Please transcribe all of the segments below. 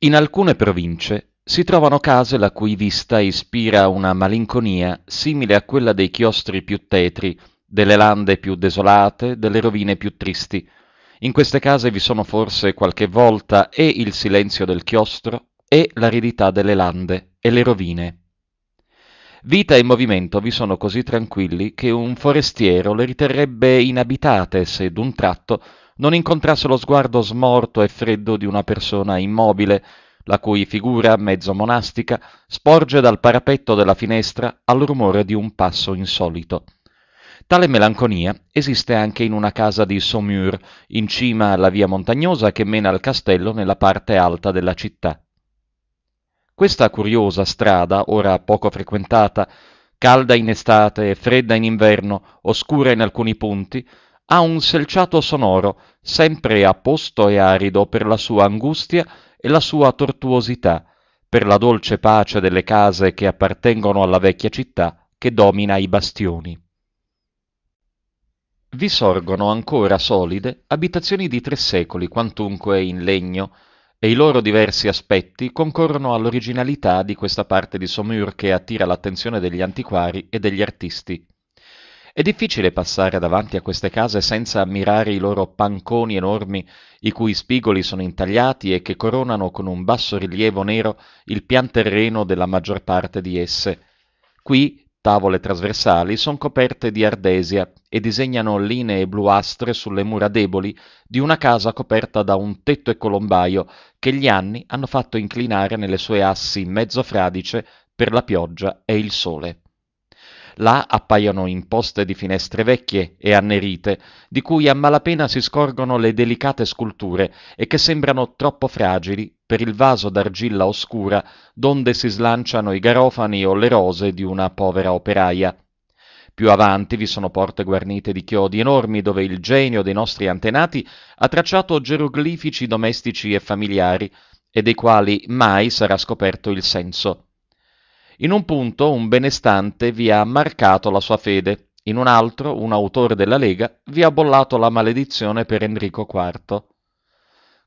In alcune province si trovano case la cui vista ispira una malinconia simile a quella dei chiostri più tetri, delle lande più desolate, delle rovine più tristi. In queste case vi sono forse qualche volta e il silenzio del chiostro e l'aridità delle lande e le rovine. Vita e movimento vi sono così tranquilli che un forestiero le riterrebbe inabitate se d'un tratto non incontrasse lo sguardo smorto e freddo di una persona immobile, la cui figura, mezzo monastica, sporge dal parapetto della finestra al rumore di un passo insolito. Tale melanconia esiste anche in una casa di Saumur, in cima alla via montagnosa che mena al castello nella parte alta della città. Questa curiosa strada, ora poco frequentata, calda in estate e fredda in inverno, oscura in alcuni punti, ha un selciato sonoro, sempre a posto e arido per la sua angustia e la sua tortuosità, per la dolce pace delle case che appartengono alla vecchia città che domina i bastioni. Vi sorgono ancora solide abitazioni di tre secoli, quantunque in legno, e i loro diversi aspetti concorrono all'originalità di questa parte di Saumur che attira l'attenzione degli antiquari e degli artisti. È difficile passare davanti a queste case senza ammirare i loro panconi enormi, i cui spigoli sono intagliati e che coronano con un basso rilievo nero il pian terreno della maggior parte di esse. Qui tavole trasversali sono coperte di ardesia e disegnano linee bluastre sulle mura deboli di una casa coperta da un tetto e colombaio che gli anni hanno fatto inclinare nelle sue assi mezzo fradice per la pioggia e il sole. Là appaiono imposte di finestre vecchie e annerite, di cui a malapena si scorgono le delicate sculture e che sembrano troppo fragili per il vaso d'argilla oscura donde si slanciano i garofani o le rose di una povera operaia. Più avanti vi sono porte guarnite di chiodi enormi dove il genio dei nostri antenati ha tracciato geroglifici domestici e familiari e dei quali mai sarà scoperto il senso. In un punto un benestante vi ha marcato la sua fede, in un altro un autore della Lega vi ha bollato la maledizione per Enrico IV.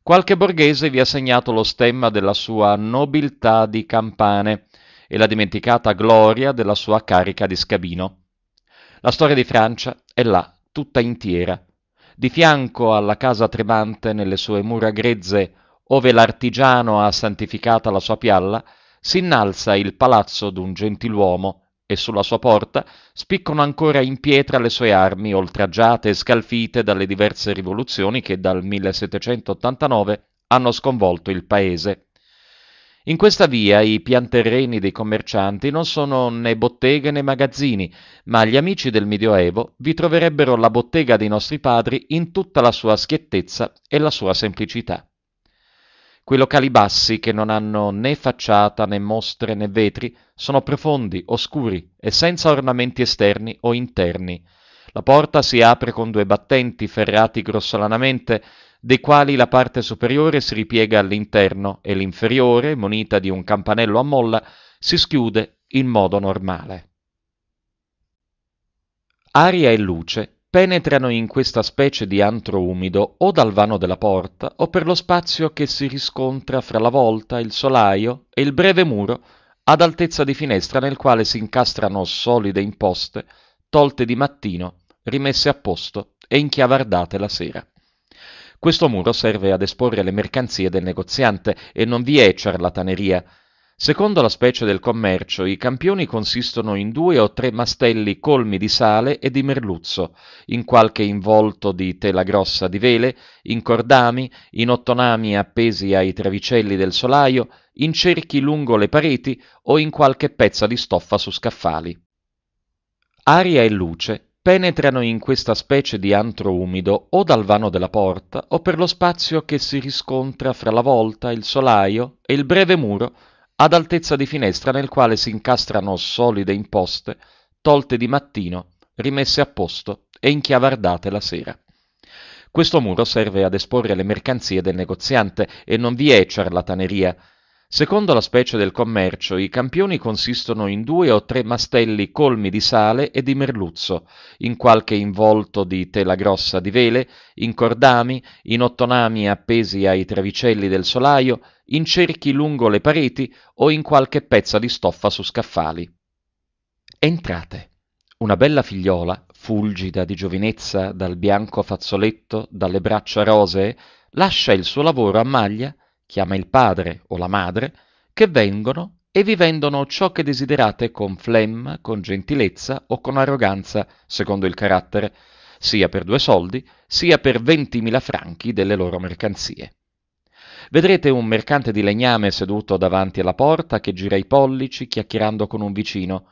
Qualche borghese vi ha segnato lo stemma della sua nobiltà di campane e la dimenticata gloria della sua carica di scabino. La storia di Francia è là, tutta intiera, di fianco alla casa tremante nelle sue mura grezze, ove l'artigiano ha santificata la sua pialla, s'innalza il palazzo d'un gentiluomo e sulla sua porta spiccano ancora in pietra le sue armi oltraggiate e scalfite dalle diverse rivoluzioni che dal 1789 hanno sconvolto il paese. In questa via i pianterreni dei commercianti non sono né botteghe né magazzini, ma gli amici del Medioevo vi troverebbero la bottega dei nostri padri in tutta la sua schiettezza e la sua semplicità. Quei locali bassi, che non hanno né facciata né mostre né vetri, sono profondi, oscuri e senza ornamenti esterni o interni. La porta si apre con due battenti ferrati grossolanamente, dei quali la parte superiore si ripiega all'interno e l'inferiore, munita di un campanello a molla, si schiude in modo normale. Aria e luce penetrano in questa specie di antro umido o dal vano della porta o per lo spazio che si riscontra fra la volta, il solaio e il breve muro ad altezza di finestra nel quale si incastrano solide imposte tolte di mattino, rimesse a posto e inchiavardate la sera. Questo muro serve ad esporre le mercanzie del negoziante e non vi è ciarlataneria, Secondo la specie del commercio, i campioni consistono in due o tre mastelli colmi di sale e di merluzzo, in qualche involto di tela grossa di vele, in cordami, in ottonami appesi ai travicelli del solaio, in cerchi lungo le pareti o in qualche pezza di stoffa su scaffali. Aria e luce penetrano in questa specie di antro umido o dal vano della porta o per lo spazio che si riscontra fra la volta, il solaio e il breve muro ad altezza di finestra nel quale si incastrano solide imposte, tolte di mattino, rimesse a posto e inchiavardate la sera. Questo muro serve ad esporre le mercanzie del negoziante e non vi è ciarlataneria, Secondo la specie del commercio, i campioni consistono in due o tre mastelli colmi di sale e di merluzzo, in qualche involto di tela grossa di vele, in cordami, in ottonami appesi ai travicelli del solaio, in cerchi lungo le pareti o in qualche pezza di stoffa su scaffali. Entrate. Una bella figliola, fulgida di giovinezza, dal bianco fazzoletto, dalle braccia rosee, lascia il suo lavoro a maglia chiama il padre o la madre, che vengono e vi vendono ciò che desiderate con flemma, con gentilezza o con arroganza, secondo il carattere, sia per due soldi, sia per ventimila franchi delle loro mercanzie. Vedrete un mercante di legname seduto davanti alla porta che gira i pollici chiacchierando con un vicino,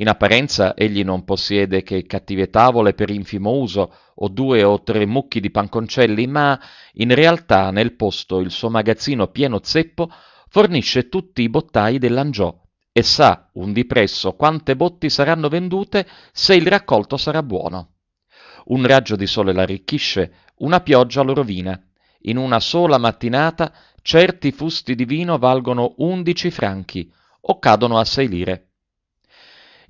in apparenza egli non possiede che cattive tavole per infimo uso o due o tre mucchi di panconcelli, ma in realtà nel posto il suo magazzino pieno zeppo fornisce tutti i bottai dell'angiò e sa un dipresso quante botti saranno vendute se il raccolto sarà buono. Un raggio di sole l'arricchisce, una pioggia lo rovina. In una sola mattinata certi fusti di vino valgono undici franchi o cadono a sei lire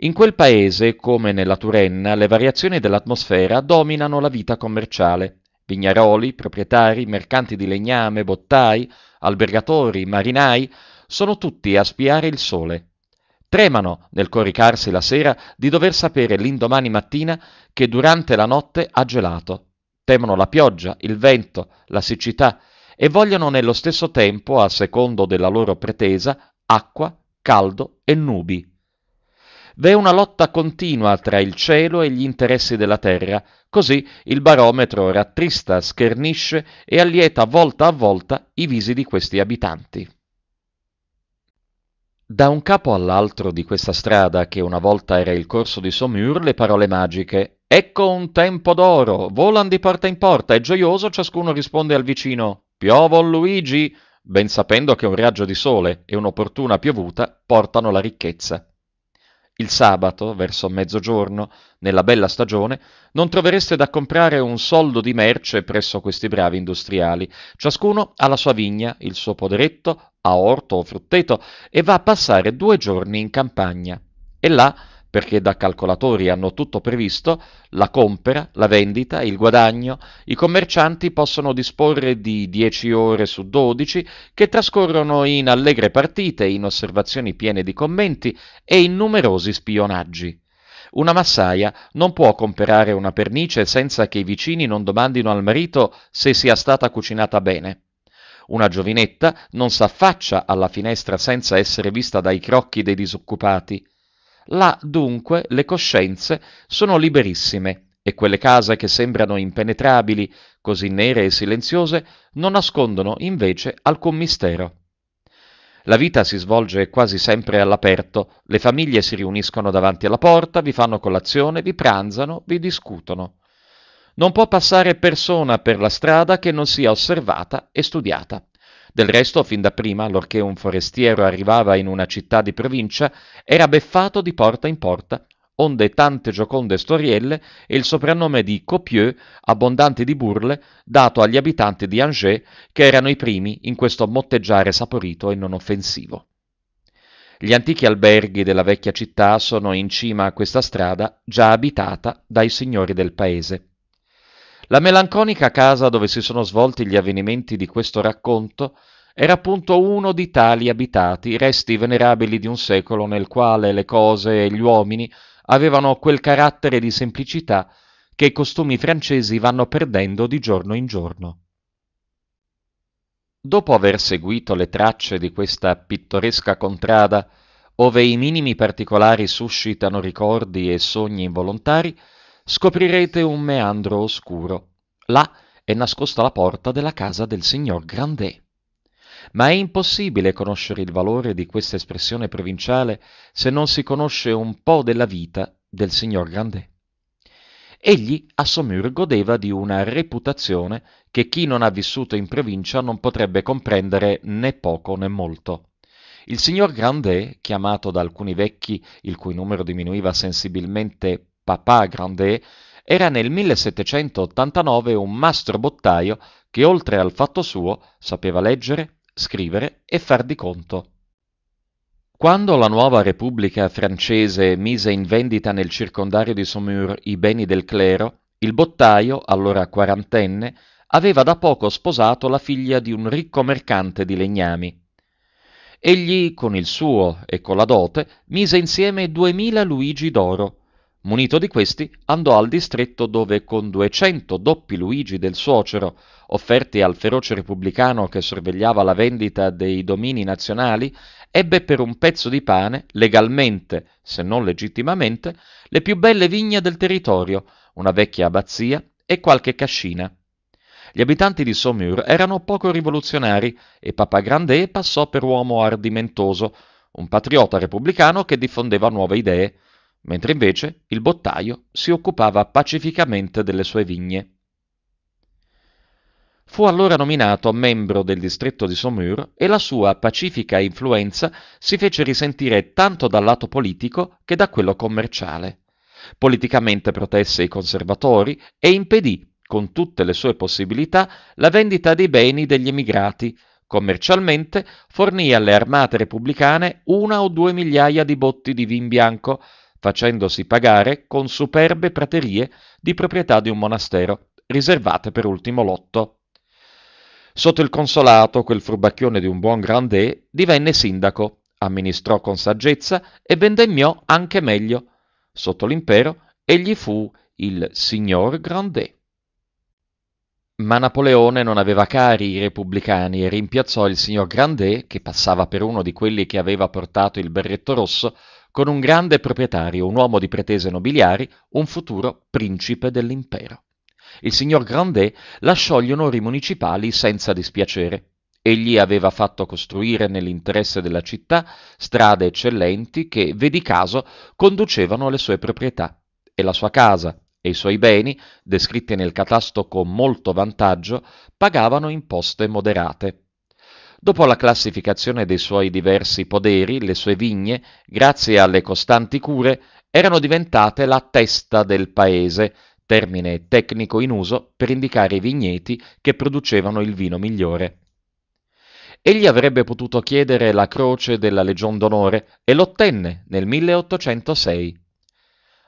in quel paese, come nella Turenna, le variazioni dell'atmosfera dominano la vita commerciale. Vignaroli, proprietari, mercanti di legname, bottai, albergatori, marinai, sono tutti a spiare il sole. Tremano nel coricarsi la sera di dover sapere l'indomani mattina che durante la notte ha gelato. Temono la pioggia, il vento, la siccità e vogliono nello stesso tempo, a secondo della loro pretesa, acqua, caldo e nubi. V'è una lotta continua tra il cielo e gli interessi della terra, così il barometro rattrista, schernisce e allieta volta a volta i visi di questi abitanti. Da un capo all'altro di questa strada, che una volta era il corso di Saumur, le parole magiche Ecco un tempo d'oro, volan di porta in porta e gioioso ciascuno risponde al vicino Piovo Luigi, ben sapendo che un raggio di sole e un'opportuna piovuta portano la ricchezza. Il sabato, verso mezzogiorno, nella bella stagione, non trovereste da comprare un soldo di merce presso questi bravi industriali. Ciascuno ha la sua vigna, il suo poderetto, a orto o frutteto, e va a passare due giorni in campagna. E là perché da calcolatori hanno tutto previsto, la compra, la vendita, il guadagno, i commercianti possono disporre di 10 ore su 12 che trascorrono in allegre partite, in osservazioni piene di commenti e in numerosi spionaggi. Una massaia non può comprare una pernice senza che i vicini non domandino al marito se sia stata cucinata bene. Una giovinetta non s'affaccia alla finestra senza essere vista dai crocchi dei disoccupati. Là dunque le coscienze sono liberissime e quelle case che sembrano impenetrabili, così nere e silenziose, non nascondono invece alcun mistero. La vita si svolge quasi sempre all'aperto, le famiglie si riuniscono davanti alla porta, vi fanno colazione, vi pranzano, vi discutono. Non può passare persona per la strada che non sia osservata e studiata. Del resto, fin da prima, allorché un forestiero arrivava in una città di provincia, era beffato di porta in porta, onde tante gioconde storielle e il soprannome di Copieux, abbondante di burle, dato agli abitanti di Angers, che erano i primi in questo motteggiare saporito e non offensivo. Gli antichi alberghi della vecchia città sono in cima a questa strada, già abitata dai signori del paese. La melanconica casa dove si sono svolti gli avvenimenti di questo racconto era appunto uno di tali abitati, resti venerabili di un secolo nel quale le cose e gli uomini avevano quel carattere di semplicità che i costumi francesi vanno perdendo di giorno in giorno. Dopo aver seguito le tracce di questa pittoresca contrada, ove i minimi particolari suscitano ricordi e sogni involontari, scoprirete un meandro oscuro. Là è nascosta la porta della casa del signor Grandet. Ma è impossibile conoscere il valore di questa espressione provinciale se non si conosce un po' della vita del signor Grandet. Egli a Saumur godeva di una reputazione che chi non ha vissuto in provincia non potrebbe comprendere né poco né molto. Il signor Grandet, chiamato da alcuni vecchi, il cui numero diminuiva sensibilmente papà Grandet, era nel 1789 un mastro bottaio che oltre al fatto suo sapeva leggere, scrivere e far di conto. Quando la nuova Repubblica francese mise in vendita nel circondario di Saumur i beni del clero, il bottaio, allora quarantenne, aveva da poco sposato la figlia di un ricco mercante di legnami. Egli, con il suo e con la dote, mise insieme duemila luigi d'oro, Munito di questi, andò al distretto dove con 200 doppi Luigi del suocero, offerti al feroce repubblicano che sorvegliava la vendita dei domini nazionali, ebbe per un pezzo di pane, legalmente, se non legittimamente, le più belle vigne del territorio, una vecchia abbazia e qualche cascina. Gli abitanti di Saumur erano poco rivoluzionari e Papa Grandet passò per uomo ardimentoso, un patriota repubblicano che diffondeva nuove idee, mentre invece il bottaio si occupava pacificamente delle sue vigne. Fu allora nominato membro del distretto di Saumur e la sua pacifica influenza si fece risentire tanto dal lato politico che da quello commerciale. Politicamente protesse i conservatori e impedì, con tutte le sue possibilità, la vendita dei beni degli emigrati, commercialmente fornì alle armate repubblicane una o due migliaia di botti di vin bianco, facendosi pagare con superbe praterie di proprietà di un monastero, riservate per ultimo lotto. Sotto il consolato, quel furbacchione di un buon grandé divenne sindaco, amministrò con saggezza e vendemmiò anche meglio. Sotto l'impero egli fu il signor Grandet. Ma Napoleone non aveva cari i repubblicani e rimpiazzò il signor Grandet, che passava per uno di quelli che aveva portato il berretto rosso, con un grande proprietario, un uomo di pretese nobiliari, un futuro principe dell'impero. Il signor Grandet lasciò gli onori municipali senza dispiacere. Egli aveva fatto costruire nell'interesse della città strade eccellenti che, vedi caso, conducevano alle sue proprietà e la sua casa e i suoi beni, descritti nel catasto con molto vantaggio, pagavano imposte moderate Dopo la classificazione dei suoi diversi poderi, le sue vigne, grazie alle costanti cure, erano diventate la testa del paese, termine tecnico in uso per indicare i vigneti che producevano il vino migliore. Egli avrebbe potuto chiedere la croce della Legion d'Onore e l'ottenne nel 1806.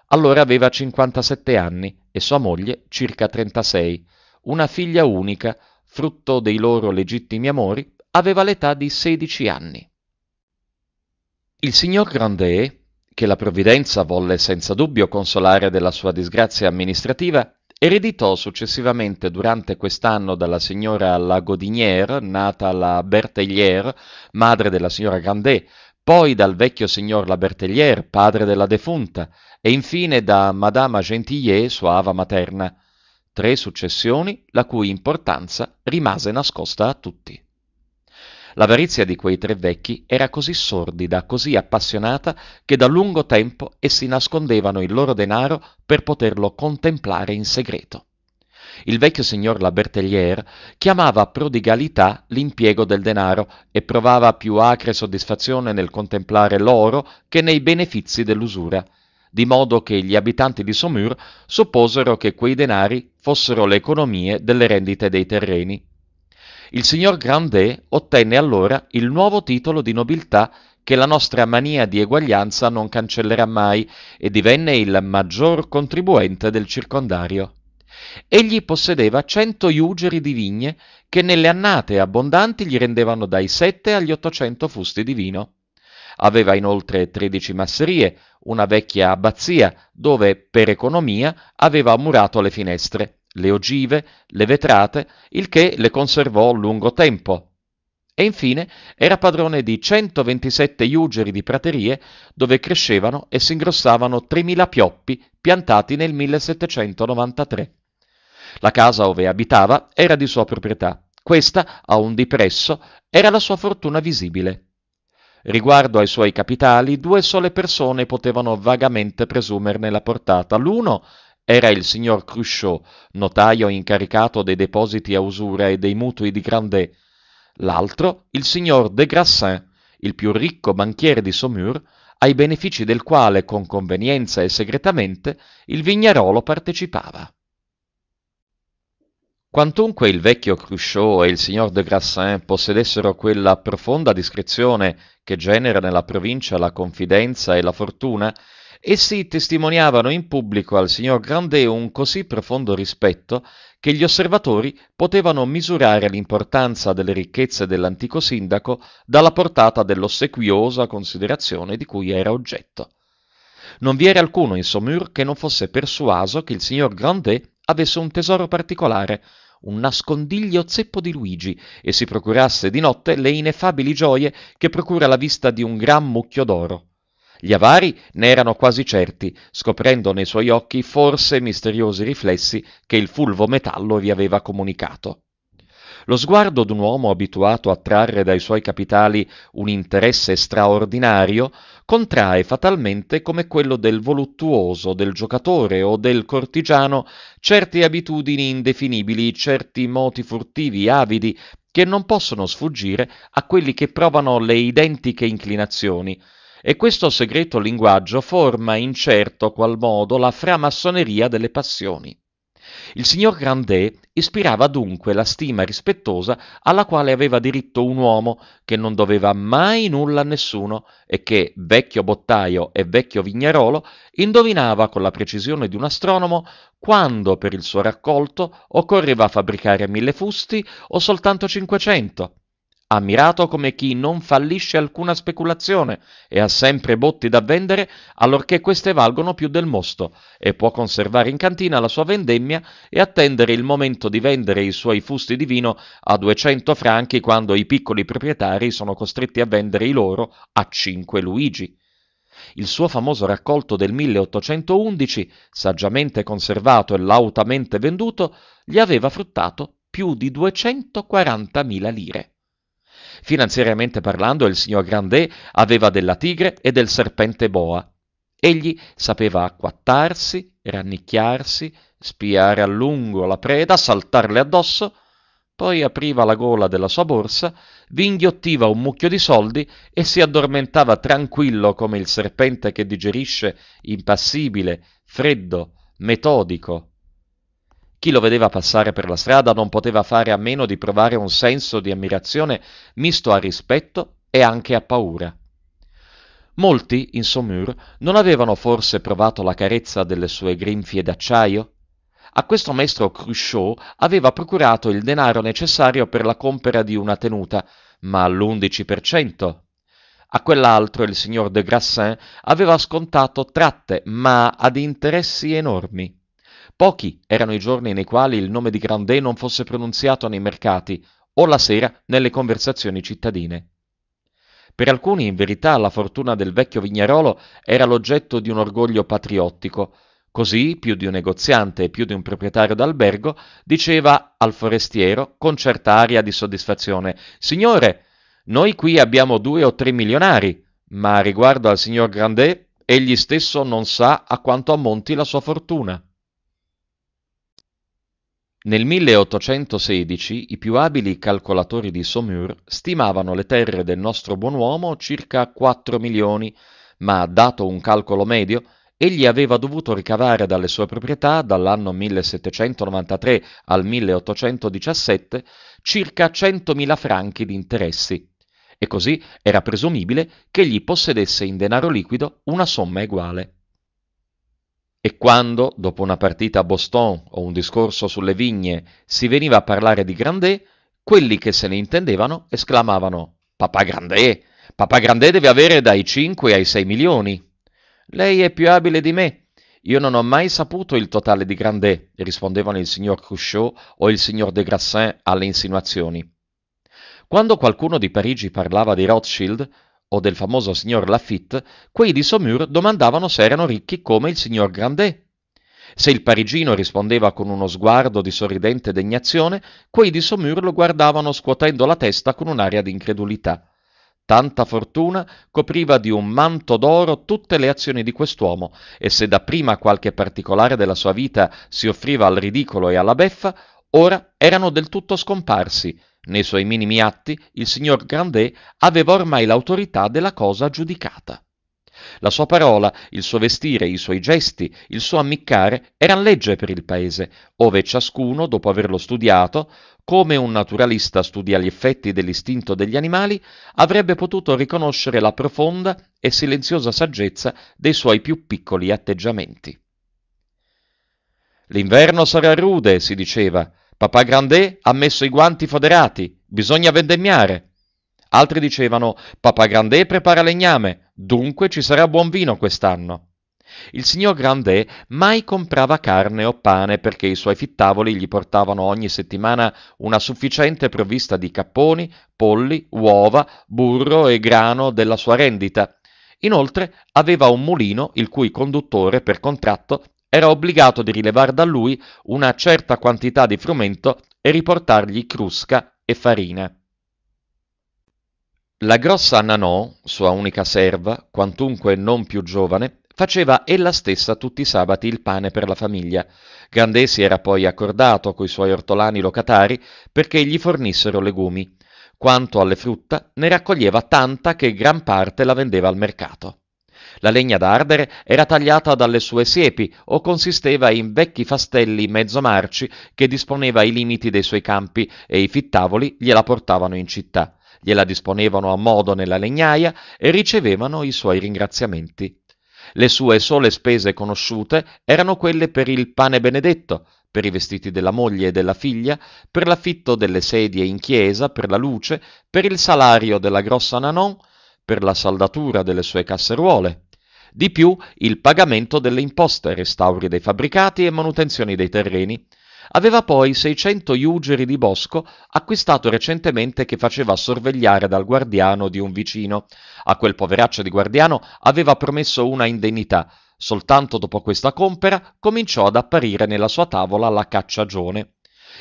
Allora aveva 57 anni e sua moglie circa 36, una figlia unica, frutto dei loro legittimi amori aveva l'età di 16 anni. Il signor Grandet, che la provvidenza volle senza dubbio consolare della sua disgrazia amministrativa, ereditò successivamente durante quest'anno dalla signora La Godinière, nata la Bertellière, madre della signora Grandet, poi dal vecchio signor La Bertellière, padre della defunta, e infine da Madame Gentillet, sua ava materna, tre successioni la cui importanza rimase nascosta a tutti. L'avarizia di quei tre vecchi era così sordida, così appassionata, che da lungo tempo essi nascondevano il loro denaro per poterlo contemplare in segreto. Il vecchio signor La chiamava prodigalità l'impiego del denaro e provava più acre soddisfazione nel contemplare l'oro che nei benefizi dell'usura di modo che gli abitanti di Saumur supposero che quei denari fossero le economie delle rendite dei terreni il signor Grandet ottenne allora il nuovo titolo di nobiltà che la nostra mania di eguaglianza non cancellerà mai e divenne il maggior contribuente del circondario. Egli possedeva cento iugeri di vigne che nelle annate abbondanti gli rendevano dai sette agli ottocento fusti di vino. Aveva inoltre tredici masserie, una vecchia abbazia, dove, per economia, aveva murato le finestre le ogive, le vetrate, il che le conservò lungo tempo. E infine era padrone di 127 iugeri di praterie dove crescevano e si ingrossavano 3.000 pioppi piantati nel 1793. La casa ove abitava era di sua proprietà. Questa, a un dipresso, era la sua fortuna visibile. Riguardo ai suoi capitali, due sole persone potevano vagamente presumerne la portata. L'uno era il signor Cruchot, notaio incaricato dei depositi a usura e dei mutui di Grandet. L'altro, il signor de Grassin, il più ricco banchiere di Saumur, ai benefici del quale, con convenienza e segretamente, il Vignarolo partecipava. Quantunque il vecchio Cruchot e il signor de Grassin possedessero quella profonda discrezione che genera nella provincia la confidenza e la fortuna, Essi testimoniavano in pubblico al signor Grandet un così profondo rispetto che gli osservatori potevano misurare l'importanza delle ricchezze dell'antico sindaco dalla portata dell'ossequiosa considerazione di cui era oggetto. Non vi era alcuno in Saumur che non fosse persuaso che il signor Grandet avesse un tesoro particolare, un nascondiglio zeppo di Luigi e si procurasse di notte le ineffabili gioie che procura la vista di un gran mucchio d'oro. Gli avari ne erano quasi certi, scoprendo nei suoi occhi forse misteriosi riflessi che il fulvo metallo vi aveva comunicato. Lo sguardo d'un uomo abituato a trarre dai suoi capitali un interesse straordinario contrae fatalmente come quello del voluttuoso, del giocatore o del cortigiano certe abitudini indefinibili, certi moti furtivi, avidi, che non possono sfuggire a quelli che provano le identiche inclinazioni, e questo segreto linguaggio forma in certo qual modo la framassoneria delle passioni. Il signor Grandet ispirava dunque la stima rispettosa alla quale aveva diritto un uomo che non doveva mai nulla a nessuno e che, vecchio bottaio e vecchio vignerolo, indovinava con la precisione di un astronomo quando per il suo raccolto occorreva fabbricare mille fusti o soltanto cinquecento ammirato come chi non fallisce alcuna speculazione e ha sempre botti da vendere allorché queste valgono più del mosto e può conservare in cantina la sua vendemmia e attendere il momento di vendere i suoi fusti di vino a 200 franchi quando i piccoli proprietari sono costretti a vendere i loro a 5 luigi. Il suo famoso raccolto del 1811, saggiamente conservato e lautamente venduto, gli aveva fruttato più di 240.000 lire. Finanziariamente parlando, il signor Grandet aveva della tigre e del serpente boa. Egli sapeva acquattarsi, rannicchiarsi, spiare a lungo la preda, saltarle addosso, poi apriva la gola della sua borsa, vi inghiottiva un mucchio di soldi e si addormentava tranquillo come il serpente che digerisce, impassibile, freddo, metodico, chi lo vedeva passare per la strada non poteva fare a meno di provare un senso di ammirazione misto a rispetto e anche a paura. Molti, in Saumur, non avevano forse provato la carezza delle sue grinfie d'acciaio? A questo maestro Cruchot aveva procurato il denaro necessario per la compera di una tenuta, ma all'11%. A quell'altro il signor de Grassin aveva scontato tratte, ma ad interessi enormi. Pochi erano i giorni nei quali il nome di Grandet non fosse pronunziato nei mercati o la sera nelle conversazioni cittadine. Per alcuni, in verità, la fortuna del vecchio Vignarolo era l'oggetto di un orgoglio patriottico. Così, più di un negoziante e più di un proprietario d'albergo diceva al forestiero con certa aria di soddisfazione: Signore, noi qui abbiamo due o tre milionari, ma riguardo al signor Grandet, egli stesso non sa a quanto ammonti la sua fortuna. Nel 1816 i più abili calcolatori di Saumur stimavano le terre del nostro buon uomo circa 4 milioni, ma dato un calcolo medio, egli aveva dovuto ricavare dalle sue proprietà dall'anno 1793 al 1817 circa 100.000 franchi di interessi e così era presumibile che egli possedesse in denaro liquido una somma eguale. E quando, dopo una partita a Boston o un discorso sulle vigne, si veniva a parlare di Grandet, quelli che se ne intendevano esclamavano Papà Grandet, papà Grandet deve avere dai 5 ai 6 milioni. Lei è più abile di me. Io non ho mai saputo il totale di Grandet, rispondevano il signor Cruchot o il signor de Grassin alle insinuazioni. Quando qualcuno di Parigi parlava di Rothschild, o del famoso signor Lafitte, quei di Saumur domandavano se erano ricchi come il signor Grandet. Se il parigino rispondeva con uno sguardo di sorridente degnazione, quei di Saumur lo guardavano scuotendo la testa con un'aria di incredulità. Tanta fortuna copriva di un manto d'oro tutte le azioni di quest'uomo, e se dapprima qualche particolare della sua vita si offriva al ridicolo e alla beffa, ora erano del tutto scomparsi, nei suoi minimi atti il signor Grandet aveva ormai l'autorità della cosa giudicata. La sua parola, il suo vestire, i suoi gesti, il suo ammiccare eran legge per il paese, ove ciascuno, dopo averlo studiato, come un naturalista studia gli effetti dell'istinto degli animali, avrebbe potuto riconoscere la profonda e silenziosa saggezza dei suoi più piccoli atteggiamenti. L'inverno sarà rude, si diceva, Papà Grandè ha messo i guanti foderati, bisogna vendemmiare. Altri dicevano, Papà Grandè prepara legname, dunque ci sarà buon vino quest'anno. Il signor Grandet mai comprava carne o pane perché i suoi fittavoli gli portavano ogni settimana una sufficiente provvista di capponi, polli, uova, burro e grano della sua rendita. Inoltre aveva un mulino il cui conduttore per contratto era obbligato di rilevare da lui una certa quantità di frumento e riportargli crusca e farina. La grossa Nanò, sua unica serva, quantunque non più giovane, faceva ella stessa tutti i sabati il pane per la famiglia. Grandesi era poi accordato coi suoi ortolani locatari perché gli fornissero legumi. Quanto alle frutta, ne raccoglieva tanta che gran parte la vendeva al mercato. La legna da ardere era tagliata dalle sue siepi o consisteva in vecchi fastelli mezzo marci che disponeva ai limiti dei suoi campi e i fittavoli gliela portavano in città. Gliela disponevano a modo nella legnaia e ricevevano i suoi ringraziamenti. Le sue sole spese conosciute erano quelle per il pane benedetto, per i vestiti della moglie e della figlia, per l'affitto delle sedie in chiesa, per la luce, per il salario della grossa Nanon per la saldatura delle sue casseruole. Di più, il pagamento delle imposte, restauri dei fabbricati e manutenzioni dei terreni. Aveva poi 600 iugeri di bosco acquistato recentemente che faceva sorvegliare dal guardiano di un vicino. A quel poveraccio di guardiano aveva promesso una indennità. Soltanto dopo questa compera cominciò ad apparire nella sua tavola la cacciagione.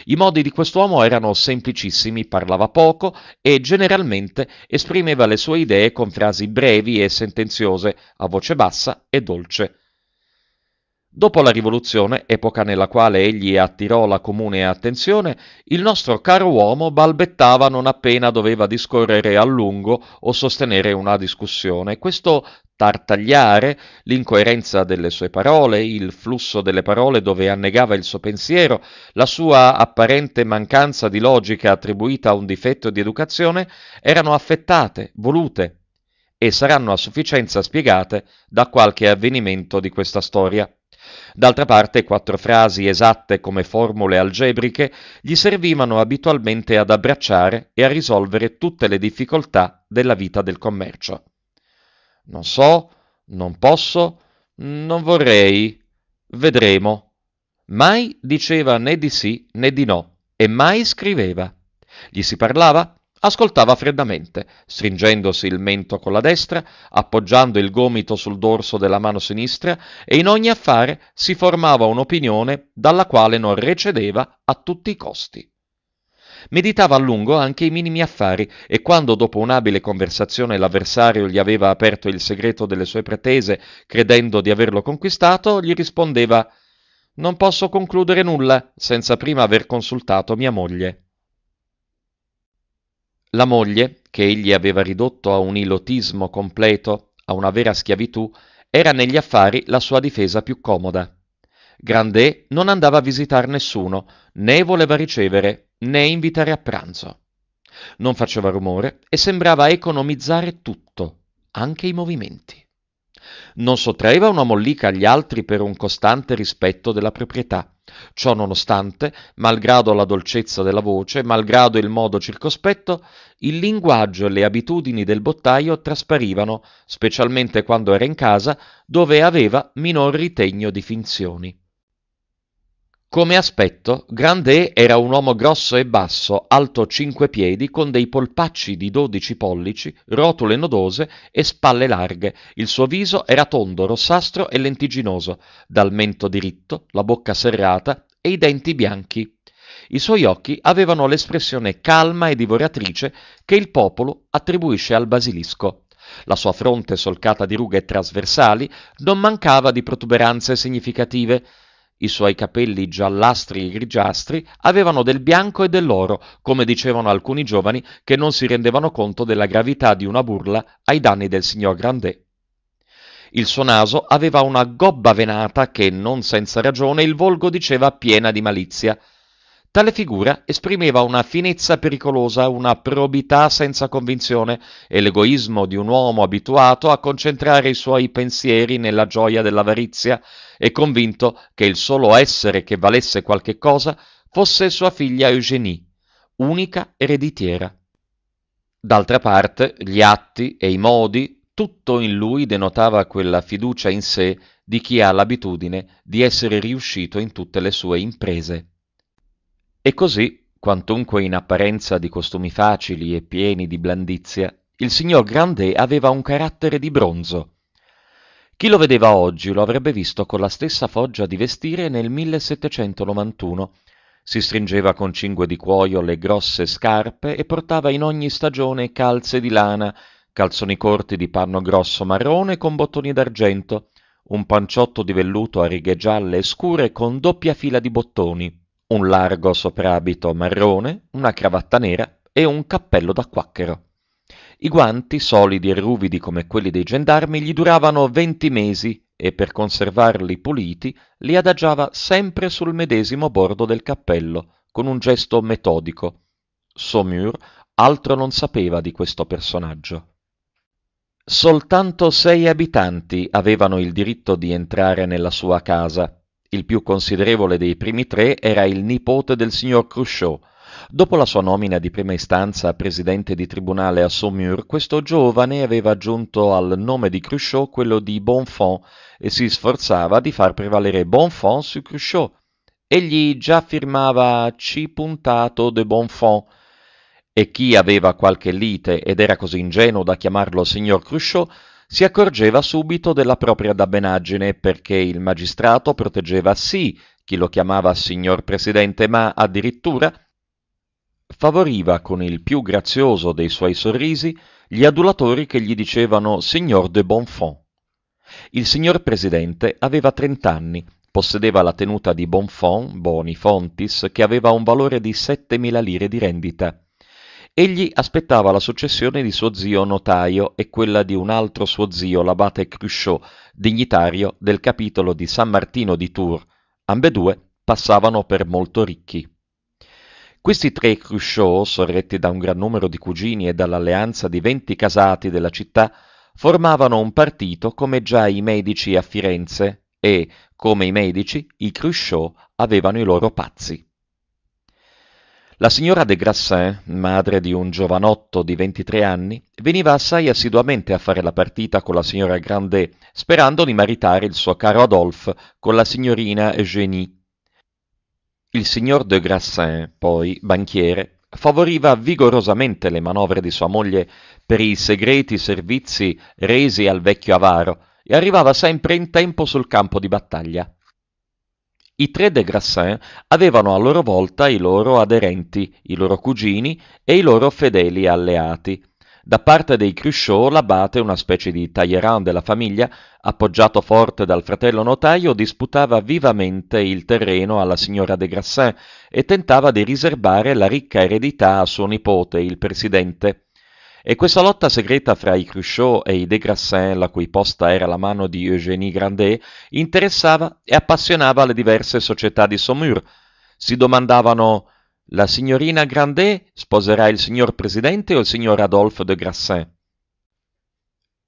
I modi di quest'uomo erano semplicissimi, parlava poco e generalmente esprimeva le sue idee con frasi brevi e sentenziose, a voce bassa e dolce. Dopo la rivoluzione, epoca nella quale egli attirò la comune attenzione, il nostro caro uomo balbettava non appena doveva discorrere a lungo o sostenere una discussione. Questo tartagliare, l'incoerenza delle sue parole, il flusso delle parole dove annegava il suo pensiero, la sua apparente mancanza di logica attribuita a un difetto di educazione, erano affettate, volute e saranno a sufficienza spiegate da qualche avvenimento di questa storia. D'altra parte, quattro frasi esatte come formule algebriche gli servivano abitualmente ad abbracciare e a risolvere tutte le difficoltà della vita del commercio. Non so, non posso, non vorrei, vedremo. Mai diceva né di sì né di no e mai scriveva. Gli si parlava Ascoltava freddamente, stringendosi il mento con la destra, appoggiando il gomito sul dorso della mano sinistra e in ogni affare si formava un'opinione dalla quale non recedeva a tutti i costi. Meditava a lungo anche i minimi affari e quando dopo un'abile conversazione l'avversario gli aveva aperto il segreto delle sue pretese, credendo di averlo conquistato, gli rispondeva Non posso concludere nulla senza prima aver consultato mia moglie. La moglie, che egli aveva ridotto a un ilotismo completo, a una vera schiavitù, era negli affari la sua difesa più comoda. Grandet non andava a visitar nessuno, né voleva ricevere, né invitare a pranzo. Non faceva rumore e sembrava economizzare tutto, anche i movimenti non sottraeva una mollica agli altri per un costante rispetto della proprietà. Ciò nonostante, malgrado la dolcezza della voce, malgrado il modo circospetto, il linguaggio e le abitudini del bottaio trasparivano, specialmente quando era in casa, dove aveva minor ritegno di finzioni. Come aspetto, Grandet era un uomo grosso e basso, alto cinque piedi, con dei polpacci di dodici pollici, rotole nodose e spalle larghe. Il suo viso era tondo, rossastro e lentiginoso, dal mento diritto, la bocca serrata e i denti bianchi. I suoi occhi avevano l'espressione calma e divoratrice che il popolo attribuisce al basilisco. La sua fronte solcata di rughe trasversali non mancava di protuberanze significative, i suoi capelli giallastri e grigiastri avevano del bianco e dell'oro, come dicevano alcuni giovani che non si rendevano conto della gravità di una burla ai danni del signor Grandet. Il suo naso aveva una gobba venata che, non senza ragione, il volgo diceva piena di malizia. Tale figura esprimeva una finezza pericolosa, una probità senza convinzione e l'egoismo di un uomo abituato a concentrare i suoi pensieri nella gioia dell'avarizia, e convinto che il solo essere che valesse qualche cosa fosse sua figlia Eugénie, unica ereditiera. D'altra parte, gli atti e i modi, tutto in lui denotava quella fiducia in sé di chi ha l'abitudine di essere riuscito in tutte le sue imprese. E così, quantunque in apparenza di costumi facili e pieni di blandizia, il signor Grandet aveva un carattere di bronzo, chi lo vedeva oggi lo avrebbe visto con la stessa foggia di vestire nel 1791. Si stringeva con cingue di cuoio le grosse scarpe e portava in ogni stagione calze di lana, calzoni corti di panno grosso marrone con bottoni d'argento, un panciotto di velluto a righe gialle e scure con doppia fila di bottoni, un largo soprabito marrone, una cravatta nera e un cappello da quacchero. I guanti, solidi e ruvidi come quelli dei gendarmi, gli duravano venti mesi e per conservarli puliti li adagiava sempre sul medesimo bordo del cappello, con un gesto metodico. Saumur altro non sapeva di questo personaggio. Soltanto sei abitanti avevano il diritto di entrare nella sua casa. Il più considerevole dei primi tre era il nipote del signor Cruchot, Dopo la sua nomina di prima istanza a presidente di tribunale a Saumur, questo giovane aveva aggiunto al nome di Cruchot quello di Bonfons e si sforzava di far prevalere Bonfons su Cruchot. Egli già firmava C. de Bonfons, e chi aveva qualche lite ed era così ingenuo da chiamarlo signor Cruchot si accorgeva subito della propria dabbenaggine perché il magistrato proteggeva sì chi lo chiamava signor presidente, ma addirittura favoriva con il più grazioso dei suoi sorrisi gli adulatori che gli dicevano signor de Bonfons. Il signor presidente aveva trent'anni, possedeva la tenuta di Bonfons, Boni Fontis, che aveva un valore di 7.000 lire di rendita. Egli aspettava la successione di suo zio notaio e quella di un altro suo zio, l'abate Cruchot, dignitario del capitolo di San Martino di Tours. Ambedue passavano per molto ricchi. Questi tre Cruchot, sorretti da un gran numero di cugini e dall'alleanza di venti casati della città, formavano un partito come già i Medici a Firenze e, come i Medici, i Cruchot avevano i loro pazzi. La signora de Grassin, madre di un giovanotto di 23 anni, veniva assai assiduamente a fare la partita con la signora Grandet, sperando di maritare il suo caro Adolphe con la signorina Eugénie, il signor de Grassin, poi, banchiere, favoriva vigorosamente le manovre di sua moglie per i segreti servizi resi al vecchio avaro e arrivava sempre in tempo sul campo di battaglia. I tre de Grassin avevano a loro volta i loro aderenti, i loro cugini e i loro fedeli alleati, da parte dei Cruchot l'abate, una specie di Talleyrand della famiglia, appoggiato forte dal fratello notaio, disputava vivamente il terreno alla signora de Grassin e tentava di riservare la ricca eredità a suo nipote, il presidente. E questa lotta segreta fra i Cruchot e i de Grassin, la cui posta era la mano di Eugénie Grandet, interessava e appassionava le diverse società di Saumur. Si domandavano la signorina Grandet sposerà il signor Presidente o il signor Adolphe de Grassin?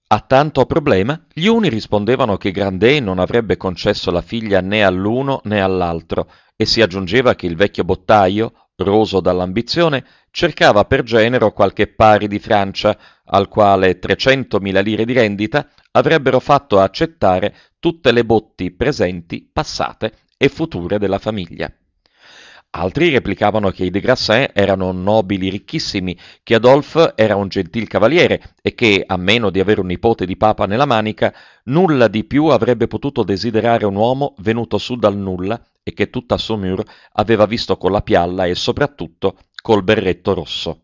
A tanto problema, gli uni rispondevano che Grandet non avrebbe concesso la figlia né all'uno né all'altro, e si aggiungeva che il vecchio bottaio, roso dall'ambizione, cercava per genero qualche pari di Francia, al quale 300.000 lire di rendita avrebbero fatto accettare tutte le botti presenti, passate e future della famiglia. Altri replicavano che i de Grassin erano nobili ricchissimi, che Adolphe era un gentil cavaliere e che, a meno di avere un nipote di papa nella manica, nulla di più avrebbe potuto desiderare un uomo venuto su dal nulla e che tutta Saumur aveva visto con la pialla e soprattutto col berretto rosso.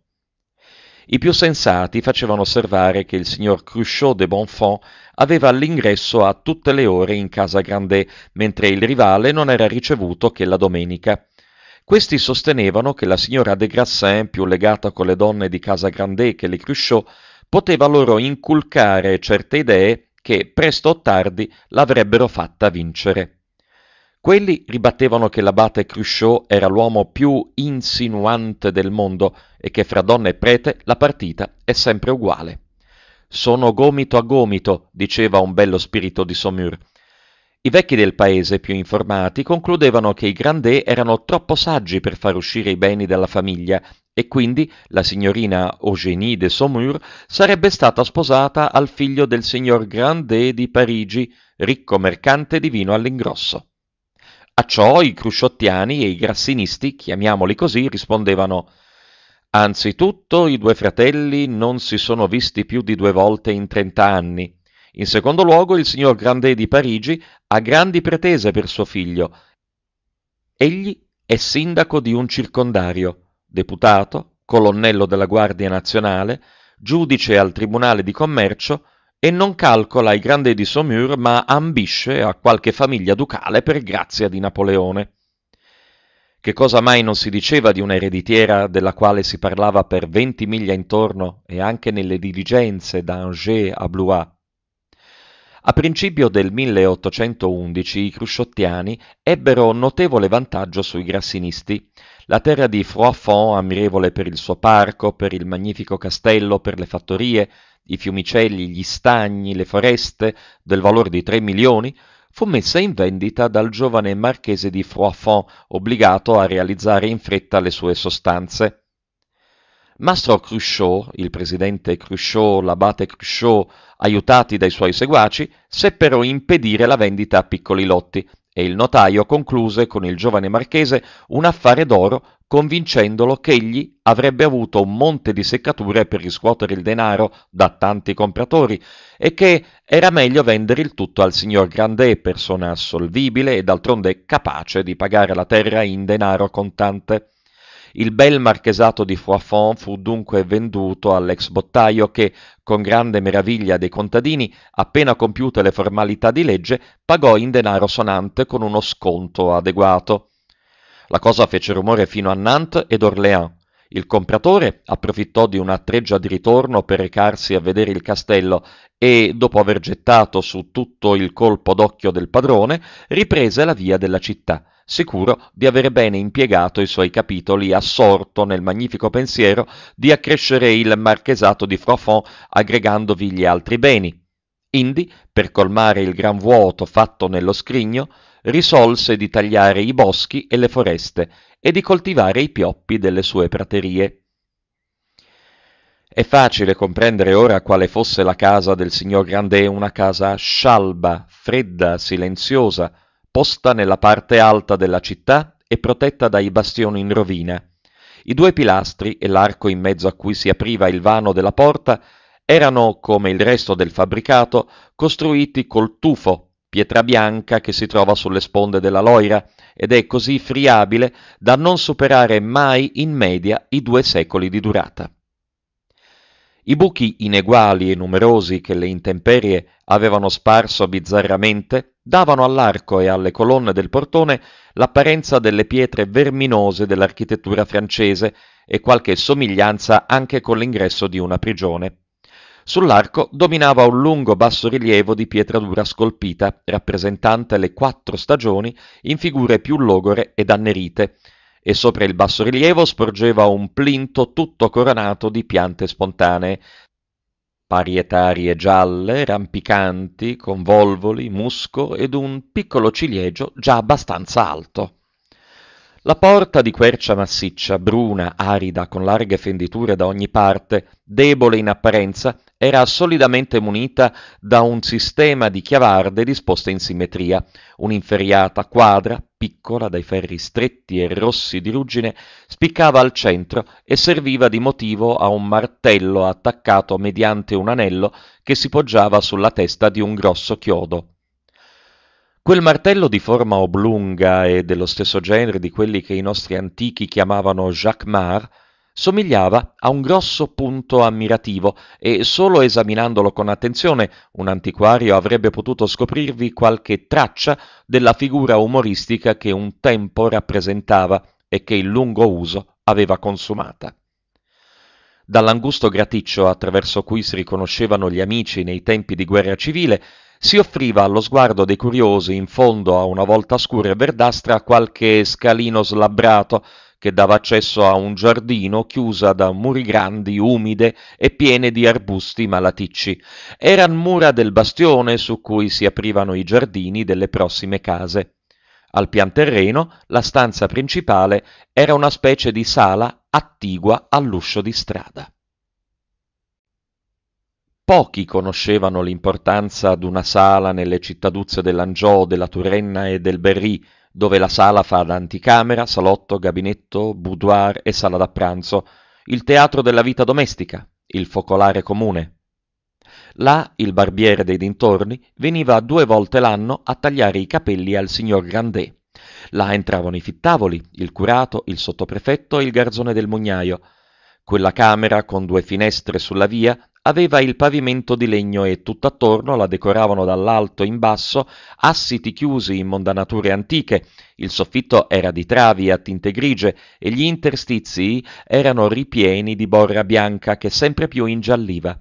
I più sensati facevano osservare che il signor Cruchot de Bonfons aveva l'ingresso a tutte le ore in casa Grandet, mentre il rivale non era ricevuto che la domenica questi sostenevano che la signora de Grassin, più legata con le donne di casa Grandet che le Cruchot, poteva loro inculcare certe idee che, presto o tardi, l'avrebbero fatta vincere. Quelli ribattevano che l'abate Cruchot era l'uomo più insinuante del mondo e che fra donna e prete la partita è sempre uguale. Sono gomito a gomito, diceva un bello spirito di Saumur, i vecchi del paese, più informati, concludevano che i Grandè erano troppo saggi per far uscire i beni dalla famiglia e quindi la signorina Eugénie de Saumur sarebbe stata sposata al figlio del signor Grandet di Parigi, ricco mercante di vino all'ingrosso. A ciò i crusciottiani e i grassinisti, chiamiamoli così, rispondevano Anzitutto i due fratelli non si sono visti più di due volte in trent'anni in secondo luogo il signor Grandet di Parigi ha grandi pretese per suo figlio. Egli è sindaco di un circondario, deputato, colonnello della Guardia Nazionale, giudice al Tribunale di Commercio e non calcola i Grandet di Saumur ma ambisce a qualche famiglia ducale per grazia di Napoleone. Che cosa mai non si diceva di una ereditiera della quale si parlava per venti miglia intorno e anche nelle diligenze da Angers a Blois? A principio del 1811 i crusciottiani ebbero notevole vantaggio sui grassinisti. La terra di Froidfond, ammirevole per il suo parco, per il magnifico castello, per le fattorie, i fiumicelli, gli stagni, le foreste, del valore di 3 milioni, fu messa in vendita dal giovane marchese di Froidfond, obbligato a realizzare in fretta le sue sostanze. Mastro Cruchot, il presidente Cruchot, l'abate Cruchot, aiutati dai suoi seguaci, seppero impedire la vendita a piccoli lotti e il notaio concluse con il giovane marchese un affare d'oro convincendolo che egli avrebbe avuto un monte di seccature per riscuotere il denaro da tanti compratori e che era meglio vendere il tutto al signor Grandet, persona assolvibile e d'altronde capace di pagare la terra in denaro contante. Il bel marchesato di Froidfond fu dunque venduto all'ex bottaio che, con grande meraviglia dei contadini, appena compiute le formalità di legge, pagò in denaro sonante con uno sconto adeguato. La cosa fece rumore fino a Nantes ed Orléans. Il compratore approfittò di una treggia di ritorno per recarsi a vedere il castello e, dopo aver gettato su tutto il colpo d'occhio del padrone, riprese la via della città sicuro di aver bene impiegato i suoi capitoli assorto nel magnifico pensiero di accrescere il marchesato di Froffon aggregandovi gli altri beni. Indi, per colmare il gran vuoto fatto nello scrigno, risolse di tagliare i boschi e le foreste e di coltivare i pioppi delle sue praterie. È facile comprendere ora quale fosse la casa del signor Grandet, una casa scialba, fredda, silenziosa, posta nella parte alta della città e protetta dai bastioni in rovina. I due pilastri e l'arco in mezzo a cui si apriva il vano della porta erano, come il resto del fabbricato, costruiti col tufo, pietra bianca che si trova sulle sponde della Loira ed è così friabile da non superare mai in media i due secoli di durata. I buchi ineguali e numerosi che le intemperie avevano sparso bizzarramente davano all'arco e alle colonne del portone l'apparenza delle pietre verminose dell'architettura francese e qualche somiglianza anche con l'ingresso di una prigione. Sull'arco dominava un lungo bassorilievo di pietra dura scolpita, rappresentante le quattro stagioni in figure più logore ed annerite, e sopra il bassorilievo sporgeva un plinto tutto coronato di piante spontanee, parietarie gialle, rampicanti, con volvoli, musco ed un piccolo ciliegio già abbastanza alto. La porta di quercia massiccia, bruna, arida, con larghe fenditure da ogni parte, debole in apparenza, era solidamente munita da un sistema di chiavarde disposte in simmetria, un'inferriata quadra, piccola, dai ferri stretti e rossi di ruggine, spiccava al centro e serviva di motivo a un martello attaccato mediante un anello che si poggiava sulla testa di un grosso chiodo. Quel martello di forma oblunga e dello stesso genere di quelli che i nostri antichi chiamavano jacquemart somigliava a un grosso punto ammirativo e solo esaminandolo con attenzione un antiquario avrebbe potuto scoprirvi qualche traccia della figura umoristica che un tempo rappresentava e che il lungo uso aveva consumata. Dall'angusto graticcio attraverso cui si riconoscevano gli amici nei tempi di guerra civile si offriva allo sguardo dei curiosi in fondo a una volta scura e verdastra qualche scalino slabbrato che dava accesso a un giardino chiusa da muri grandi, umide e piene di arbusti malaticci. Eran mura del bastione su cui si aprivano i giardini delle prossime case. Al pian terreno, la stanza principale era una specie di sala attigua all'uscio di strada. Pochi conoscevano l'importanza d'una sala nelle cittaduzze dell'Angiò, della Turenna e del Berry, dove la sala fa da anticamera, salotto, gabinetto, boudoir e sala da pranzo, il teatro della vita domestica, il focolare comune. Là il barbiere dei dintorni veniva due volte l'anno a tagliare i capelli al signor Grandet. Là entravano i fittavoli, il curato, il sottoprefetto e il garzone del mugnaio. Quella camera, con due finestre sulla via, aveva il pavimento di legno e tutt'attorno la decoravano dall'alto in basso assiti chiusi in mondanature antiche, il soffitto era di travi a tinte grigie e gli interstizi erano ripieni di borra bianca che sempre più ingialliva.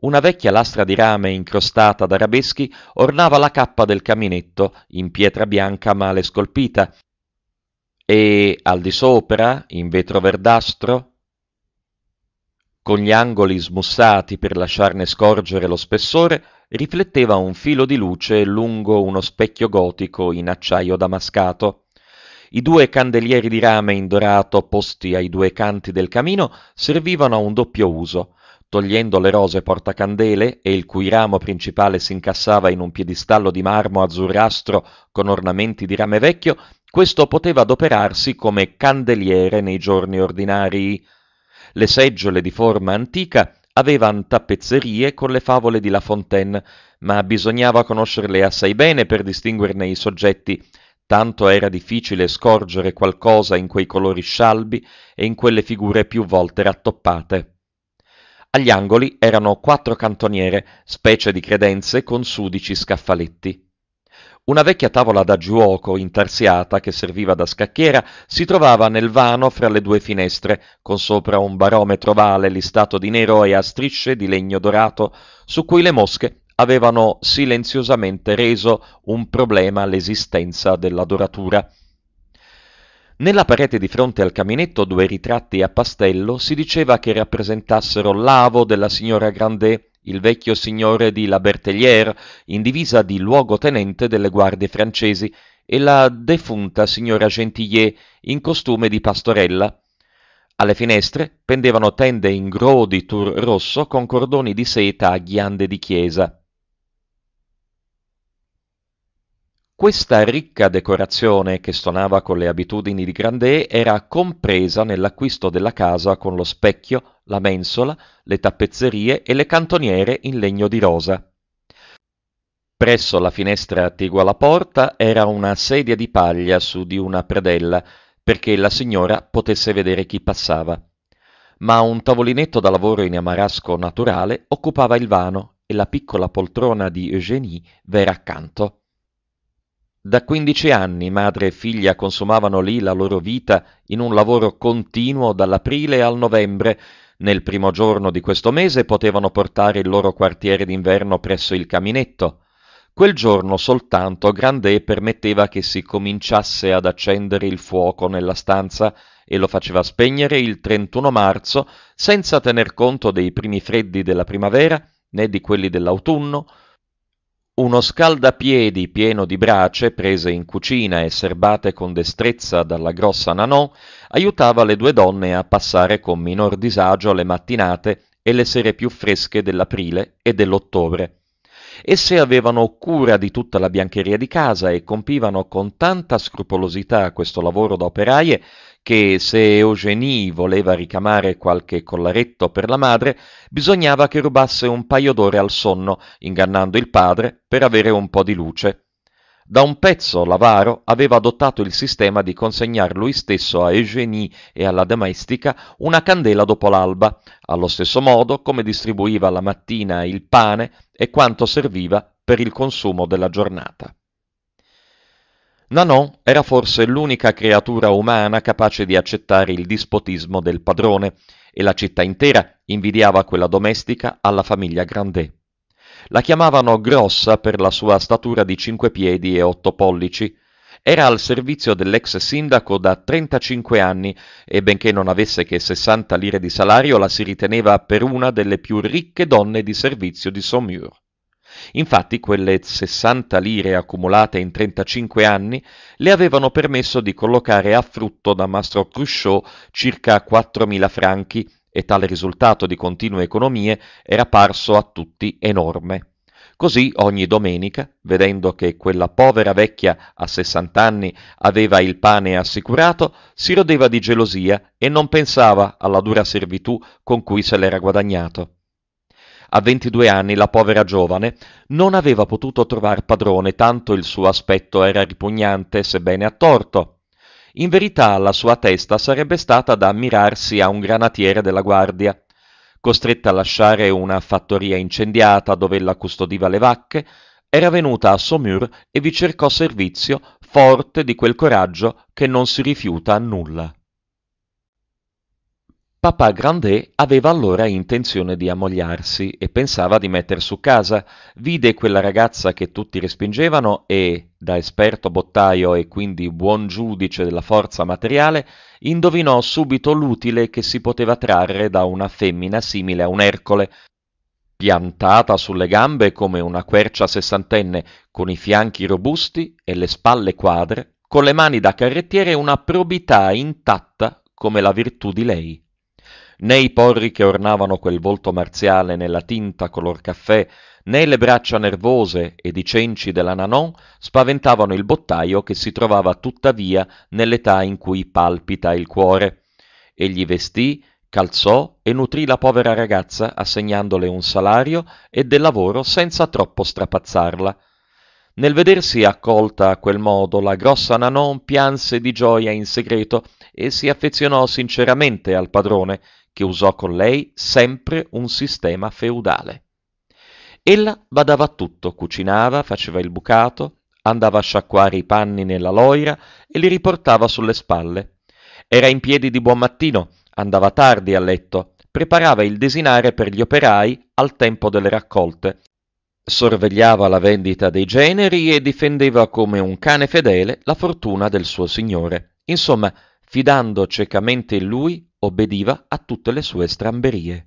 Una vecchia lastra di rame incrostata d'arabeschi ornava la cappa del caminetto, in pietra bianca male scolpita, e al di sopra, in vetro verdastro, con gli angoli smussati per lasciarne scorgere lo spessore, rifletteva un filo di luce lungo uno specchio gotico in acciaio damascato. I due candelieri di rame in dorato posti ai due canti del camino servivano a un doppio uso. Togliendo le rose portacandele e il cui ramo principale si incassava in un piedistallo di marmo azzurrastro con ornamenti di rame vecchio, questo poteva adoperarsi come candeliere nei giorni ordinari le seggiole di forma antica avevan tappezzerie con le favole di La Fontaine, ma bisognava conoscerle assai bene per distinguerne i soggetti, tanto era difficile scorgere qualcosa in quei colori scialbi e in quelle figure più volte rattoppate. Agli angoli erano quattro cantoniere, specie di credenze con sudici scaffaletti. Una vecchia tavola da giuoco intarsiata che serviva da scacchiera si trovava nel vano fra le due finestre, con sopra un barometro ovale listato di nero e a strisce di legno dorato, su cui le mosche avevano silenziosamente reso un problema l'esistenza della doratura. Nella parete di fronte al caminetto due ritratti a pastello si diceva che rappresentassero l'avo della signora Grandet il vecchio signore di La Bertellière, in divisa di luogotenente delle guardie francesi, e la defunta signora Gentillet, in costume di pastorella. Alle finestre pendevano tende in gros di tour rosso con cordoni di seta a ghiande di chiesa. Questa ricca decorazione, che stonava con le abitudini di Grandet, era compresa nell'acquisto della casa con lo specchio, la mensola, le tappezzerie e le cantoniere in legno di rosa. Presso la finestra attigua alla porta era una sedia di paglia su di una predella, perché la signora potesse vedere chi passava. Ma un tavolinetto da lavoro in amarasco naturale occupava il vano e la piccola poltrona di Eugénie v'era accanto. Da 15 anni madre e figlia consumavano lì la loro vita in un lavoro continuo dall'aprile al novembre. Nel primo giorno di questo mese potevano portare il loro quartiere d'inverno presso il caminetto. Quel giorno soltanto Grandet permetteva che si cominciasse ad accendere il fuoco nella stanza e lo faceva spegnere il 31 marzo senza tener conto dei primi freddi della primavera né di quelli dell'autunno uno scaldapiedi pieno di brace, prese in cucina e serbate con destrezza dalla grossa Nanò, aiutava le due donne a passare con minor disagio le mattinate e le sere più fresche dell'aprile e dell'ottobre. Esse avevano cura di tutta la biancheria di casa e compivano con tanta scrupolosità questo lavoro da operaie che se Eugenie voleva ricamare qualche collaretto per la madre, bisognava che rubasse un paio d'ore al sonno, ingannando il padre, per avere un po' di luce. Da un pezzo l'avaro aveva adottato il sistema di consegnar lui stesso a Eugenie e alla domestica una candela dopo l'alba, allo stesso modo come distribuiva la mattina il pane e quanto serviva per il consumo della giornata. Nanon era forse l'unica creatura umana capace di accettare il dispotismo del padrone e la città intera invidiava quella domestica alla famiglia Grandet. La chiamavano grossa per la sua statura di cinque piedi e otto pollici. Era al servizio dell'ex sindaco da 35 anni e benché non avesse che 60 lire di salario la si riteneva per una delle più ricche donne di servizio di Saumur. Infatti quelle 60 lire accumulate in 35 anni le avevano permesso di collocare a frutto da Mastro Cruchot circa 4.000 franchi e tale risultato di continue economie era parso a tutti enorme. Così ogni domenica, vedendo che quella povera vecchia a 60 anni aveva il pane assicurato, si rodeva di gelosia e non pensava alla dura servitù con cui se l'era guadagnato. A 22 anni la povera giovane non aveva potuto trovar padrone, tanto il suo aspetto era ripugnante, sebbene a torto. In verità la sua testa sarebbe stata da ammirarsi a un granatiere della guardia. Costretta a lasciare una fattoria incendiata dove ella custodiva le vacche, era venuta a Saumur e vi cercò servizio forte di quel coraggio che non si rifiuta a nulla. Papà Grandet aveva allora intenzione di ammogliarsi e pensava di metter su casa. Vide quella ragazza che tutti respingevano e, da esperto bottaio e quindi buon giudice della forza materiale, indovinò subito l'utile che si poteva trarre da una femmina simile a un Ercole, piantata sulle gambe come una quercia sessantenne, con i fianchi robusti e le spalle quadre, con le mani da carrettiere una probità intatta come la virtù di lei né i porri che ornavano quel volto marziale nella tinta color caffè, né le braccia nervose ed i cenci della Nanon spaventavano il bottaio che si trovava tuttavia nell'età in cui palpita il cuore. Egli vestì, calzò e nutrì la povera ragazza assegnandole un salario e del lavoro senza troppo strapazzarla. Nel vedersi accolta a quel modo, la grossa Nanon pianse di gioia in segreto e si affezionò sinceramente al padrone, che usò con lei sempre un sistema feudale. Ella badava a tutto, cucinava, faceva il bucato, andava a sciacquare i panni nella loira e li riportava sulle spalle. Era in piedi di buon mattino, andava tardi a letto, preparava il desinare per gli operai al tempo delle raccolte, sorvegliava la vendita dei generi e difendeva come un cane fedele la fortuna del suo signore. Insomma, fidando ciecamente in lui, obbediva a tutte le sue stramberie.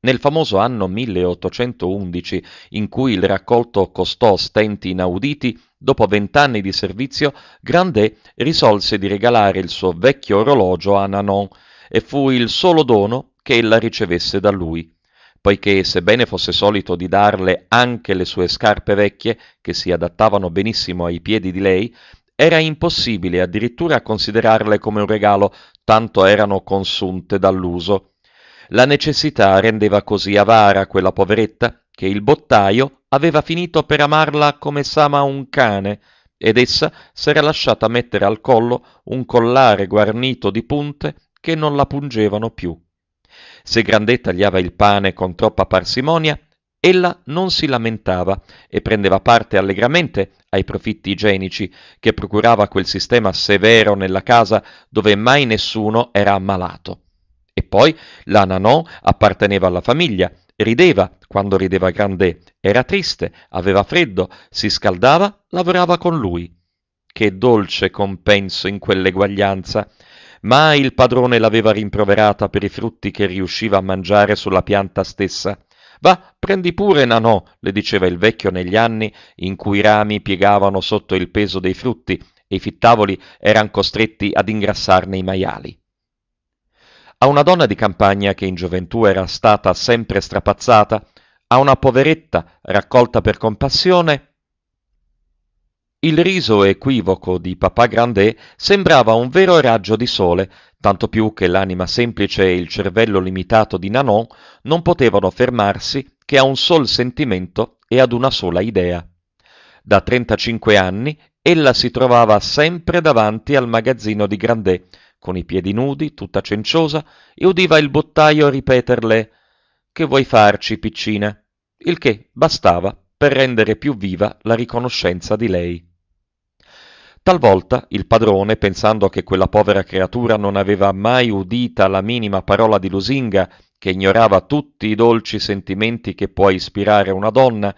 Nel famoso anno 1811, in cui il raccolto costò stenti inauditi, dopo vent'anni di servizio, Grandet risolse di regalare il suo vecchio orologio a Nanon e fu il solo dono che ella ricevesse da lui, poiché sebbene fosse solito di darle anche le sue scarpe vecchie, che si adattavano benissimo ai piedi di lei, era impossibile addirittura considerarle come un regalo, tanto erano consunte dall'uso. La necessità rendeva così avara quella poveretta che il bottaio aveva finito per amarla come s'ama un cane, ed essa s'era lasciata mettere al collo un collare guarnito di punte che non la pungevano più. Se Grandet tagliava il pane con troppa parsimonia, Ella non si lamentava e prendeva parte allegramente ai profitti igienici che procurava quel sistema severo nella casa dove mai nessuno era ammalato. E poi la Nanon apparteneva alla famiglia, rideva quando rideva Grandet, era triste, aveva freddo, si scaldava, lavorava con lui. Che dolce compenso in quell'eguaglianza! Mai il padrone l'aveva rimproverata per i frutti che riusciva a mangiare sulla pianta stessa Va, prendi pure, Nanò, le diceva il vecchio negli anni in cui i rami piegavano sotto il peso dei frutti e i fittavoli erano costretti ad ingrassarne i maiali. A una donna di campagna che in gioventù era stata sempre strapazzata, a una poveretta raccolta per compassione, il riso equivoco di papà Grandet sembrava un vero raggio di sole, tanto più che l'anima semplice e il cervello limitato di Nanon non potevano fermarsi che a un sol sentimento e ad una sola idea. Da 35 anni ella si trovava sempre davanti al magazzino di Grandet, con i piedi nudi, tutta cenciosa, e udiva il bottaio ripeterle Che vuoi farci, piccina? Il che bastava per rendere più viva la riconoscenza di lei. Talvolta il padrone, pensando che quella povera creatura non aveva mai udita la minima parola di lusinga, che ignorava tutti i dolci sentimenti che può ispirare una donna,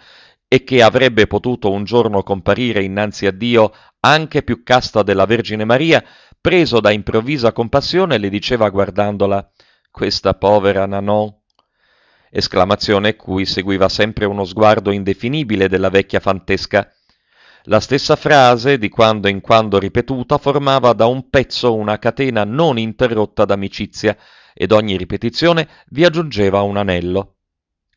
e che avrebbe potuto un giorno comparire innanzi a Dio anche più casta della Vergine Maria, preso da improvvisa compassione, le diceva guardandola Questa povera Nanon. Esclamazione cui seguiva sempre uno sguardo indefinibile della vecchia fantesca. La stessa frase, di quando in quando ripetuta, formava da un pezzo una catena non interrotta d'amicizia, ed ogni ripetizione vi aggiungeva un anello.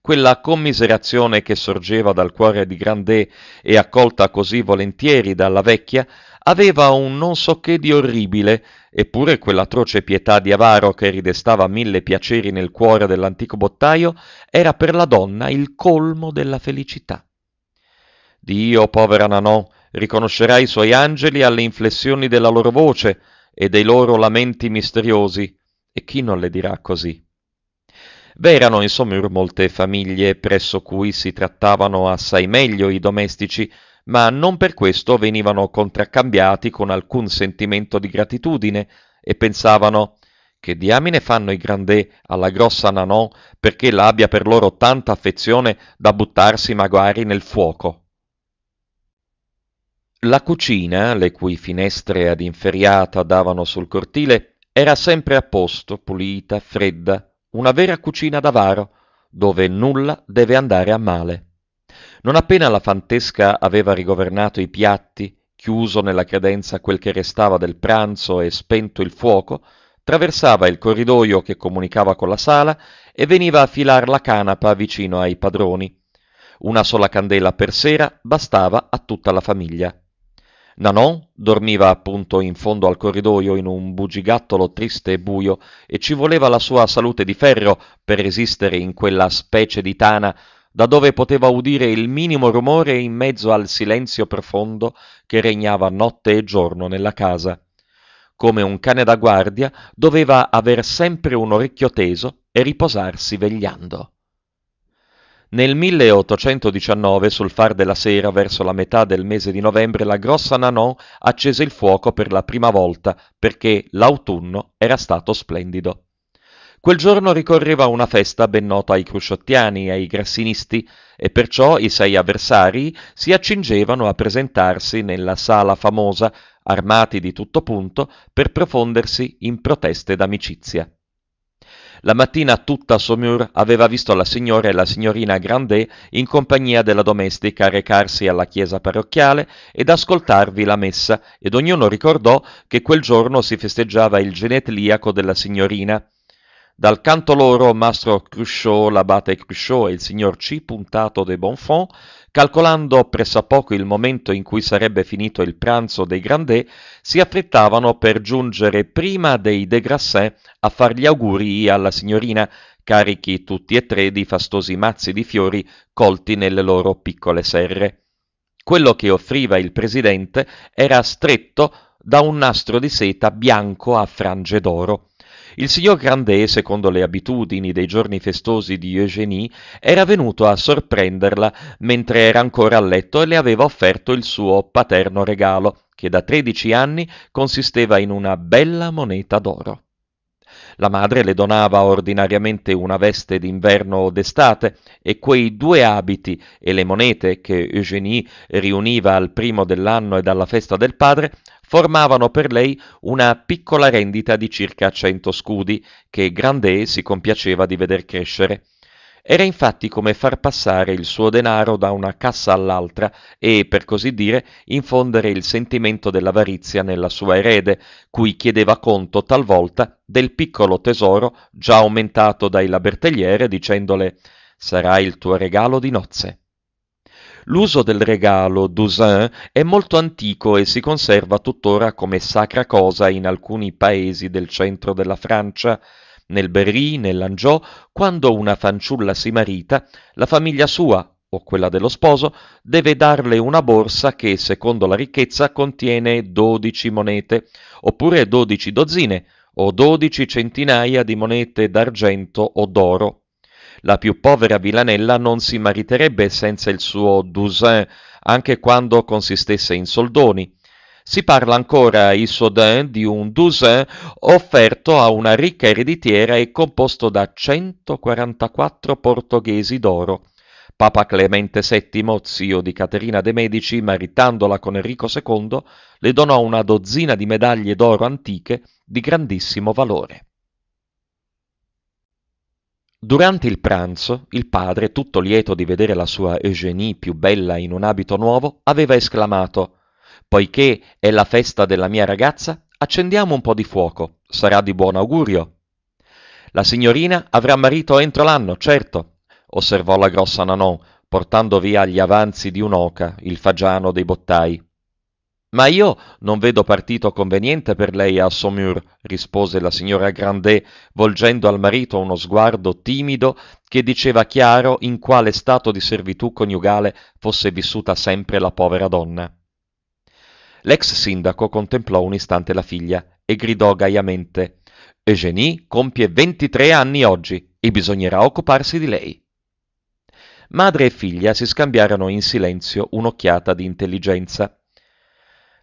Quella commiserazione che sorgeva dal cuore di Grandet e accolta così volentieri dalla vecchia, aveva un non so che di orribile, eppure quell'atroce pietà di avaro che ridestava mille piaceri nel cuore dell'antico bottaio era per la donna il colmo della felicità. Dio, povera Nanò, riconoscerà i suoi angeli alle inflessioni della loro voce e dei loro lamenti misteriosi, e chi non le dirà così? V'erano insomma, Somur molte famiglie presso cui si trattavano assai meglio i domestici, ma non per questo venivano contraccambiati con alcun sentimento di gratitudine e pensavano che diamine fanno i grandè alla grossa Nanò perché l'abbia per loro tanta affezione da buttarsi magari nel fuoco. La cucina, le cui finestre ad inferriata davano sul cortile, era sempre a posto, pulita, fredda, una vera cucina d'avaro, dove nulla deve andare a male. Non appena la fantesca aveva rigovernato i piatti, chiuso nella credenza quel che restava del pranzo e spento il fuoco, traversava il corridoio che comunicava con la sala e veniva a filar la canapa vicino ai padroni. Una sola candela per sera bastava a tutta la famiglia. Nanon dormiva appunto in fondo al corridoio in un bugigattolo triste e buio e ci voleva la sua salute di ferro per resistere in quella specie di tana da dove poteva udire il minimo rumore in mezzo al silenzio profondo che regnava notte e giorno nella casa. Come un cane da guardia, doveva aver sempre un orecchio teso e riposarsi vegliando. Nel 1819, sul far della sera, verso la metà del mese di novembre, la grossa Nanon accese il fuoco per la prima volta, perché l'autunno era stato splendido. Quel giorno ricorreva una festa ben nota ai crusciottiani e ai grassinisti, e perciò i sei avversari si accingevano a presentarsi nella sala famosa, armati di tutto punto, per profondersi in proteste d'amicizia. La mattina tutta Saumur aveva visto la signora e la signorina Grandet in compagnia della domestica recarsi alla chiesa parrocchiale ed ascoltarvi la messa, ed ognuno ricordò che quel giorno si festeggiava il genetliaco della signorina. Dal canto loro mastro Cruchot, l'abate Cruchot e il signor C. Puntato de Bonfons calcolando poco il momento in cui sarebbe finito il pranzo dei Grandet, si affrettavano per giungere prima dei De Grasset a far gli auguri alla signorina, carichi tutti e tre di fastosi mazzi di fiori colti nelle loro piccole serre. Quello che offriva il presidente era stretto da un nastro di seta bianco a frange d'oro. Il signor Grandet, secondo le abitudini dei giorni festosi di Eugénie, era venuto a sorprenderla mentre era ancora a letto e le aveva offerto il suo paterno regalo, che da tredici anni consisteva in una bella moneta d'oro. La madre le donava ordinariamente una veste d'inverno o d'estate e quei due abiti e le monete che Eugénie riuniva al primo dell'anno e alla festa del padre formavano per lei una piccola rendita di circa 100 scudi, che Grandet si compiaceva di veder crescere. Era infatti come far passare il suo denaro da una cassa all'altra e, per così dire, infondere il sentimento dell'avarizia nella sua erede, cui chiedeva conto talvolta del piccolo tesoro già aumentato dai labertegliere dicendole sarà il tuo regalo di nozze. L'uso del regalo d'usain è molto antico e si conserva tuttora come sacra cosa in alcuni paesi del centro della Francia, nel Berry, nell'Angiò, quando una fanciulla si marita, la famiglia sua o quella dello sposo deve darle una borsa che, secondo la ricchezza, contiene 12 monete, oppure 12 dozzine o 12 centinaia di monete d'argento o d'oro. La più povera villanella non si mariterebbe senza il suo Dousin, anche quando consistesse in soldoni. Si parla ancora Sodin, di un Dousin offerto a una ricca ereditiera e composto da 144 portoghesi d'oro. Papa Clemente VII, zio di Caterina de' Medici, maritandola con Enrico II, le donò una dozzina di medaglie d'oro antiche di grandissimo valore. Durante il pranzo, il padre, tutto lieto di vedere la sua Eugenie più bella in un abito nuovo, aveva esclamato Poiché è la festa della mia ragazza, accendiamo un po' di fuoco, sarà di buon augurio. La signorina avrà marito entro l'anno, certo, osservò la grossa Nanon, portando via gli avanzi di un'oca, il fagiano dei bottai. Ma io non vedo partito conveniente per lei a Saumur, rispose la signora Grandet, volgendo al marito uno sguardo timido che diceva chiaro in quale stato di servitù coniugale fosse vissuta sempre la povera donna. L'ex sindaco contemplò un istante la figlia e gridò gaiamente Eugénie compie 23 anni oggi e bisognerà occuparsi di lei. Madre e figlia si scambiarono in silenzio un'occhiata di intelligenza.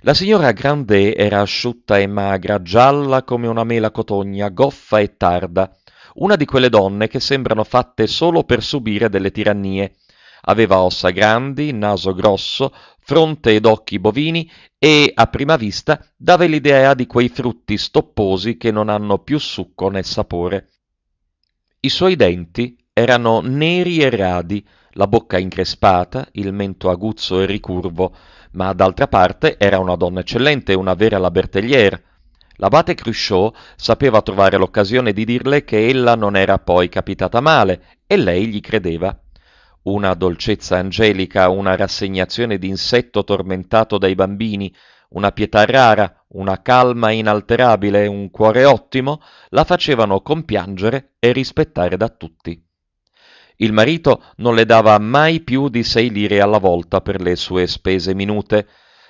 La signora Grandet era asciutta e magra, gialla come una mela cotogna, goffa e tarda, una di quelle donne che sembrano fatte solo per subire delle tirannie. Aveva ossa grandi, naso grosso, fronte ed occhi bovini e, a prima vista, dava l'idea di quei frutti stopposi che non hanno più succo né sapore. I suoi denti, erano neri e radi, la bocca increspata, il mento aguzzo e ricurvo, ma d'altra parte era una donna eccellente, una vera la labertelliera. L'abate Cruchot sapeva trovare l'occasione di dirle che ella non era poi capitata male, e lei gli credeva. Una dolcezza angelica, una rassegnazione d'insetto tormentato dai bambini, una pietà rara, una calma inalterabile, un cuore ottimo, la facevano compiangere e rispettare da tutti. Il marito non le dava mai più di sei lire alla volta per le sue spese minute,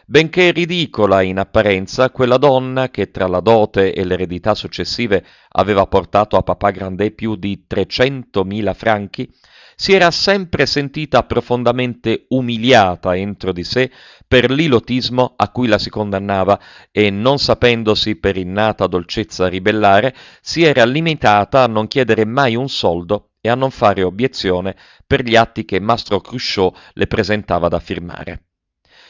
benché ridicola in apparenza quella donna che tra la dote e l'eredità successive aveva portato a papà Grandet più di 300.000 franchi, si era sempre sentita profondamente umiliata entro di sé per l'ilotismo a cui la si condannava e, non sapendosi per innata dolcezza ribellare, si era limitata a non chiedere mai un soldo e a non fare obiezione per gli atti che Mastro Cruchot le presentava da firmare.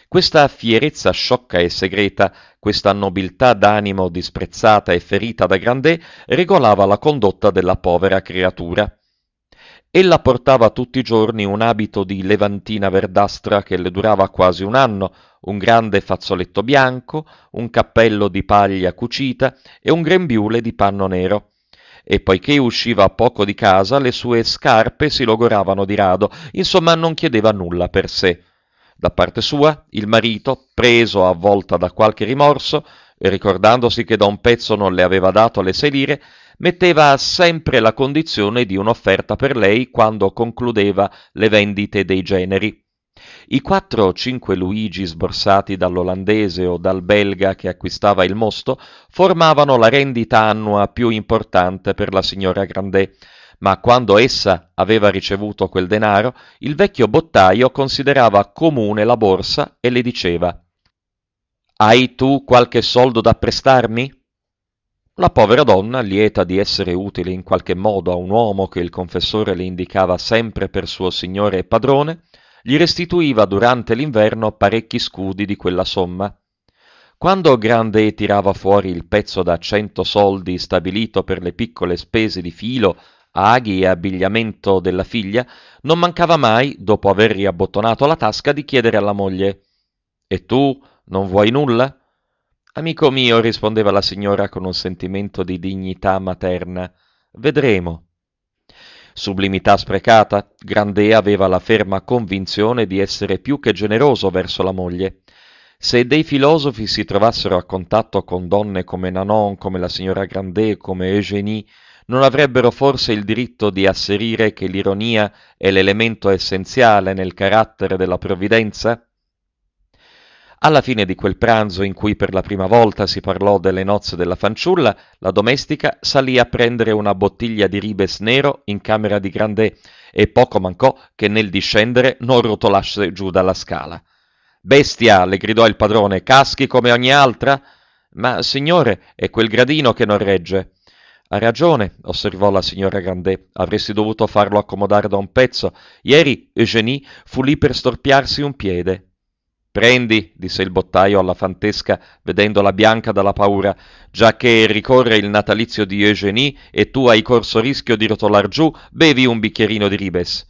Questa fierezza sciocca e segreta, questa nobiltà d'animo disprezzata e ferita da Grandet, regolava la condotta della povera creatura. Ella portava tutti i giorni un abito di levantina verdastra che le durava quasi un anno, un grande fazzoletto bianco, un cappello di paglia cucita e un grembiule di panno nero e poiché usciva poco di casa le sue scarpe si logoravano di rado, insomma non chiedeva nulla per sé. Da parte sua, il marito, preso a volta da qualche rimorso, ricordandosi che da un pezzo non le aveva dato le sei lire, metteva sempre la condizione di un'offerta per lei quando concludeva le vendite dei generi. I 4 o 5 Luigi sborsati dall'olandese o dal belga che acquistava il mosto formavano la rendita annua più importante per la signora Grandet, ma quando essa aveva ricevuto quel denaro, il vecchio bottaio considerava comune la borsa e le diceva Hai tu qualche soldo da prestarmi? La povera donna, lieta di essere utile in qualche modo a un uomo che il confessore le indicava sempre per suo signore e padrone, gli restituiva durante l'inverno parecchi scudi di quella somma. Quando Grande tirava fuori il pezzo da cento soldi stabilito per le piccole spese di filo, aghi e abbigliamento della figlia, non mancava mai, dopo aver riabbottonato la tasca, di chiedere alla moglie E tu non vuoi nulla? Amico mio, rispondeva la signora con un sentimento di dignità materna, vedremo. Sublimità sprecata, Grandet aveva la ferma convinzione di essere più che generoso verso la moglie. Se dei filosofi si trovassero a contatto con donne come Nanon, come la signora Grandet, come Eugénie, non avrebbero forse il diritto di asserire che l'ironia è l'elemento essenziale nel carattere della provvidenza? Alla fine di quel pranzo in cui per la prima volta si parlò delle nozze della fanciulla, la domestica salì a prendere una bottiglia di ribes nero in camera di Grandet e poco mancò che nel discendere non rotolasse giù dalla scala. Bestia, le gridò il padrone, caschi come ogni altra? Ma, signore, è quel gradino che non regge. Ha ragione, osservò la signora Grandet, avresti dovuto farlo accomodare da un pezzo. Ieri Eugenie fu lì per storpiarsi un piede. Prendi, disse il bottaio alla fantesca, vedendola bianca dalla paura, già che ricorre il natalizio di Eugénie e tu hai corso rischio di rotolar giù, bevi un bicchierino di ribes.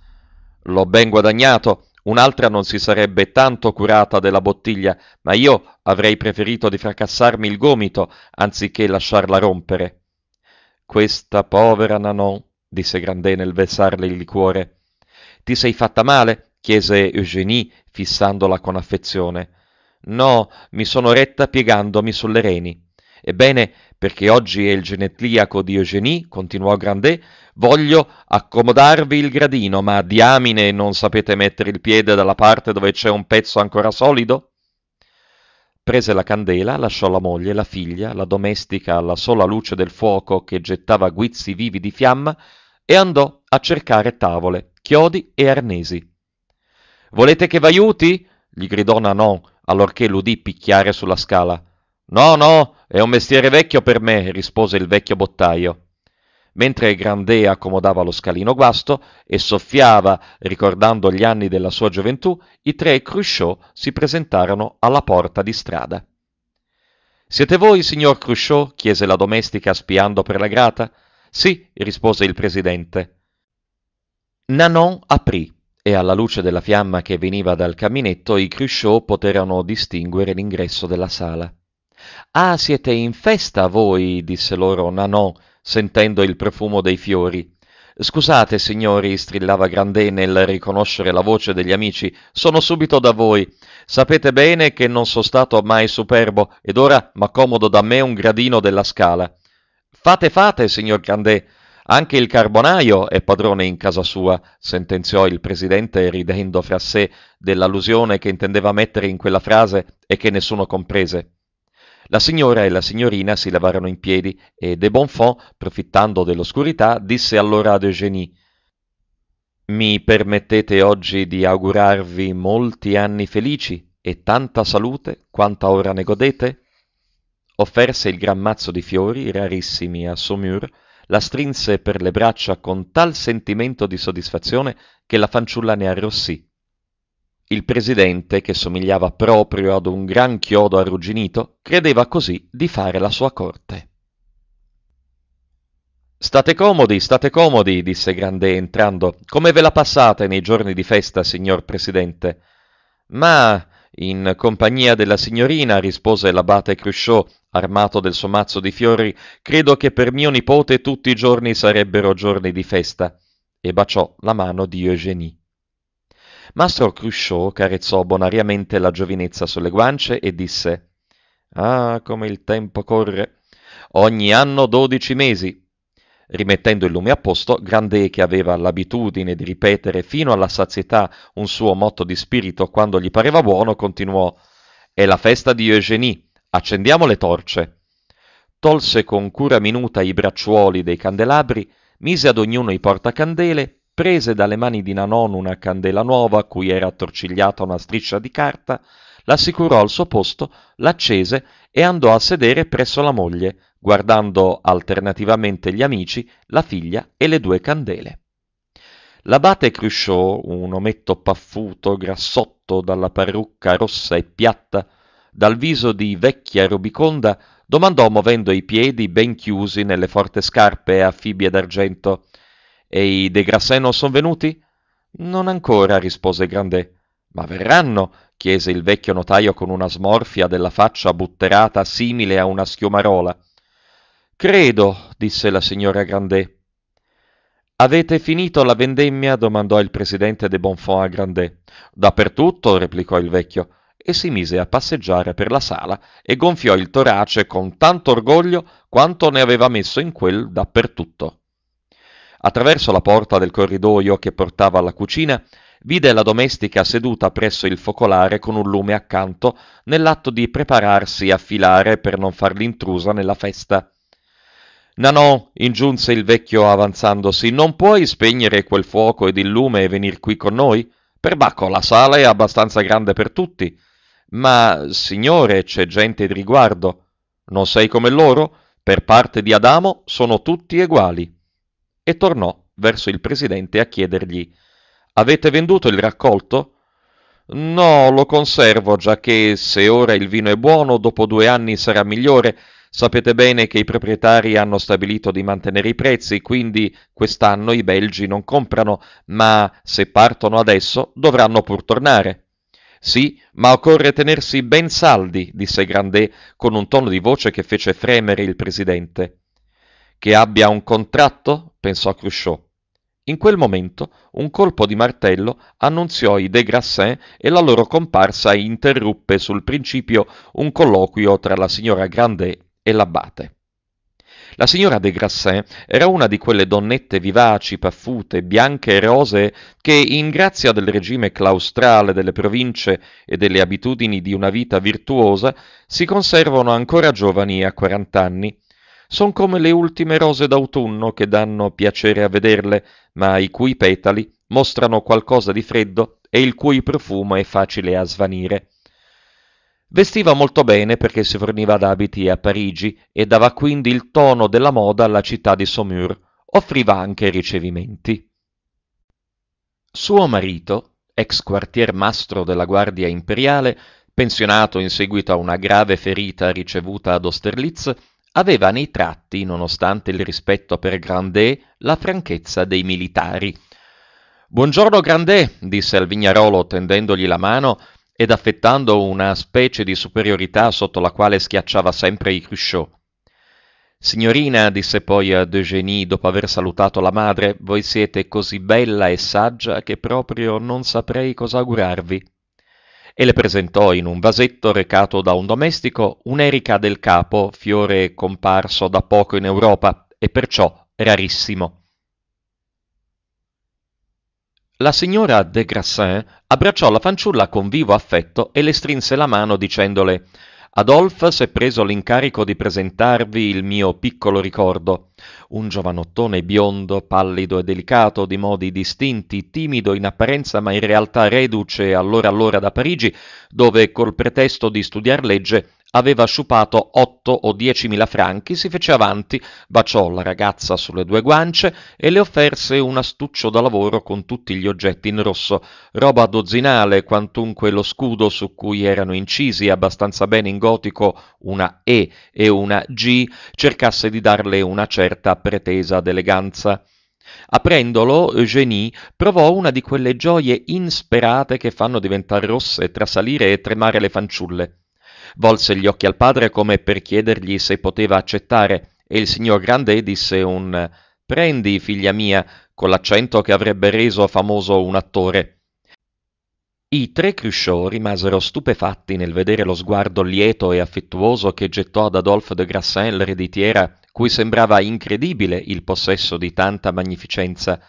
L'ho ben guadagnato, un'altra non si sarebbe tanto curata della bottiglia, ma io avrei preferito di fracassarmi il gomito anziché lasciarla rompere. Questa povera Nanon, disse Grandet nel versarle il liquore. Ti sei fatta male? chiese Eugénie fissandola con affezione. No, mi sono retta piegandomi sulle reni. Ebbene, perché oggi è il genetliaco di Eugenie, continuò Grandet, voglio accomodarvi il gradino, ma diamine non sapete mettere il piede dalla parte dove c'è un pezzo ancora solido? Prese la candela, lasciò la moglie, la figlia, la domestica alla sola luce del fuoco che gettava guizzi vivi di fiamma e andò a cercare tavole, chiodi e arnesi. Volete che v'aiuti? gli gridò Nanon, allorché l'udì picchiare sulla scala. No, no, è un mestiere vecchio per me, rispose il vecchio bottaio. Mentre Grandet accomodava lo scalino guasto e soffiava, ricordando gli anni della sua gioventù, i tre Cruchot si presentarono alla porta di strada. Siete voi, signor Cruchot? chiese la domestica spiando per la grata. Sì, rispose il presidente. Nanon aprì e alla luce della fiamma che veniva dal caminetto i Cruchot poterono distinguere l'ingresso della sala. Ah, siete in festa voi, disse loro Nanon, sentendo il profumo dei fiori. Scusate, signori, strillava Grandet nel riconoscere la voce degli amici, sono subito da voi. Sapete bene che non sono stato mai superbo, ed ora m'accomodo da me un gradino della scala. Fate, fate, signor Grandet, anche il carbonaio è padrone in casa sua, sentenziò il presidente ridendo fra sé dell'allusione che intendeva mettere in quella frase e che nessuno comprese. La signora e la signorina si levarono in piedi e De Bonfons, profittando dell'oscurità, disse allora ad Eugénie «Mi permettete oggi di augurarvi molti anni felici e tanta salute quanta ora ne godete?» Offerse il gran mazzo di fiori, rarissimi, a Saumur, la strinse per le braccia con tal sentimento di soddisfazione che la fanciulla ne arrossì. Il presidente, che somigliava proprio ad un gran chiodo arrugginito, credeva così di fare la sua corte. State comodi, state comodi, disse Grande entrando. Come ve la passate nei giorni di festa, signor presidente? Ma in compagnia della signorina, rispose l'abate Cruchot, armato del suo mazzo di fiori, credo che per mio nipote tutti i giorni sarebbero giorni di festa. E baciò la mano di Eugénie. Mastro Cruchot carezzò bonariamente la giovinezza sulle guance e disse Ah, come il tempo corre! Ogni anno dodici mesi, rimettendo il lume a posto, Grandet, che aveva l'abitudine di ripetere fino alla sazietà un suo motto di spirito quando gli pareva buono, continuò «È la festa di Eugénie, accendiamo le torce». Tolse con cura minuta i bracciuoli dei candelabri, mise ad ognuno i portacandele, prese dalle mani di Nanon una candela nuova a cui era attorcigliata una striscia di carta, l'assicurò al suo posto, l'accese e andò a sedere presso la moglie, guardando alternativamente gli amici, la figlia e le due candele. L'abate Cruchot, un ometto paffuto, grassotto dalla parrucca rossa e piatta, dal viso di vecchia rubiconda, domandò muovendo i piedi ben chiusi nelle forte scarpe a fibbie d'argento. E i De non sono venuti? Non ancora, rispose Grandet. Ma verranno? chiese il vecchio notaio con una smorfia della faccia butterata simile a una schiumarola. Credo, disse la signora Grandet. Avete finito la vendemmia? domandò il presidente de Bonfons a Grandet. Dappertutto, replicò il vecchio, e si mise a passeggiare per la sala e gonfiò il torace con tanto orgoglio quanto ne aveva messo in quel dappertutto. Attraverso la porta del corridoio che portava alla cucina, vide la domestica seduta presso il focolare con un lume accanto nell'atto di prepararsi a filare per non far l'intrusa nella festa. Nanò, ingiunse il vecchio avanzandosi, non puoi spegnere quel fuoco ed il lume e venir qui con noi? Perbacco, la sala è abbastanza grande per tutti. Ma, signore, c'è gente di riguardo. Non sei come loro? Per parte di Adamo sono tutti eguali. E tornò verso il presidente a chiedergli Avete venduto il raccolto? No, lo conservo, giacché se ora il vino è buono, dopo due anni sarà migliore Sapete bene che i proprietari hanno stabilito di mantenere i prezzi, quindi quest'anno i belgi non comprano, ma se partono adesso dovranno pur tornare. Sì, ma occorre tenersi ben saldi, disse Grandet con un tono di voce che fece fremere il presidente. Che abbia un contratto? pensò Cruchot. In quel momento un colpo di martello annunziò i De Grassins e la loro comparsa interruppe sul principio un colloquio tra la signora Grandet e l'abate. La signora de Grasset era una di quelle donnette vivaci, paffute, bianche e rosee che, in grazia del regime claustrale delle province e delle abitudini di una vita virtuosa, si conservano ancora giovani a 40 anni. Sono come le ultime rose d'autunno che danno piacere a vederle, ma i cui petali mostrano qualcosa di freddo e il cui profumo è facile a svanire. Vestiva molto bene perché si forniva d'abiti a Parigi e dava quindi il tono della moda alla città di Saumur. Offriva anche ricevimenti. Suo marito, ex quartier mastro della Guardia Imperiale, pensionato in seguito a una grave ferita ricevuta ad Austerlitz, aveva nei tratti, nonostante il rispetto per Grandet, la franchezza dei militari. Buongiorno Grandet, disse al vignarolo tendendogli la mano ed affettando una specie di superiorità sotto la quale schiacciava sempre i Cruchot. Signorina, disse poi ad Eugénie dopo aver salutato la madre, voi siete così bella e saggia che proprio non saprei cosa augurarvi. E le presentò in un vasetto recato da un domestico un'erica del capo, fiore comparso da poco in Europa e perciò rarissimo la signora des grassins abbracciò la fanciulla con vivo affetto e le strinse la mano dicendole adolphe s'è preso l'incarico di presentarvi il mio piccolo ricordo un giovanottone biondo pallido e delicato di modi distinti timido in apparenza ma in realtà reduce allora allora da parigi dove col pretesto di studiar legge aveva sciupato otto o diecimila franchi, si fece avanti, baciò la ragazza sulle due guance e le offerse un astuccio da lavoro con tutti gli oggetti in rosso, roba dozzinale, quantunque lo scudo su cui erano incisi abbastanza bene in gotico una E e una G cercasse di darle una certa pretesa d'eleganza. Aprendolo, Eugénie provò una di quelle gioie insperate che fanno diventare rosse, trasalire e tremare le fanciulle. Volse gli occhi al padre come per chiedergli se poteva accettare, e il signor Grandet disse un Prendi, figlia mia, con l'accento che avrebbe reso famoso un attore. I tre Cruchot rimasero stupefatti nel vedere lo sguardo lieto e affettuoso che gettò ad Adolphe de Grassin l'ereditiera, cui sembrava incredibile il possesso di tanta magnificenza,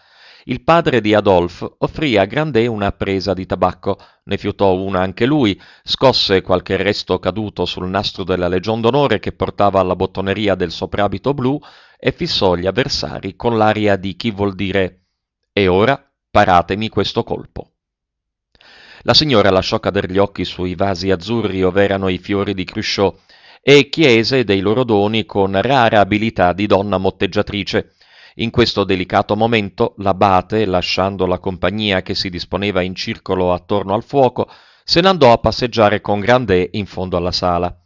il padre di Adolphe offrì a Grandet una presa di tabacco, ne fiutò una anche lui, scosse qualche resto caduto sul nastro della Legion d'onore che portava alla bottoneria del soprabito blu e fissò gli avversari con l'aria di chi vuol dire «E ora paratemi questo colpo». La signora lasciò cadere gli occhi sui vasi azzurri ov'erano i fiori di Cruchot e chiese dei loro doni con rara abilità di donna motteggiatrice, in questo delicato momento l'abate, lasciando la compagnia che si disponeva in circolo attorno al fuoco, se n'andò a passeggiare con Grandet in fondo alla sala.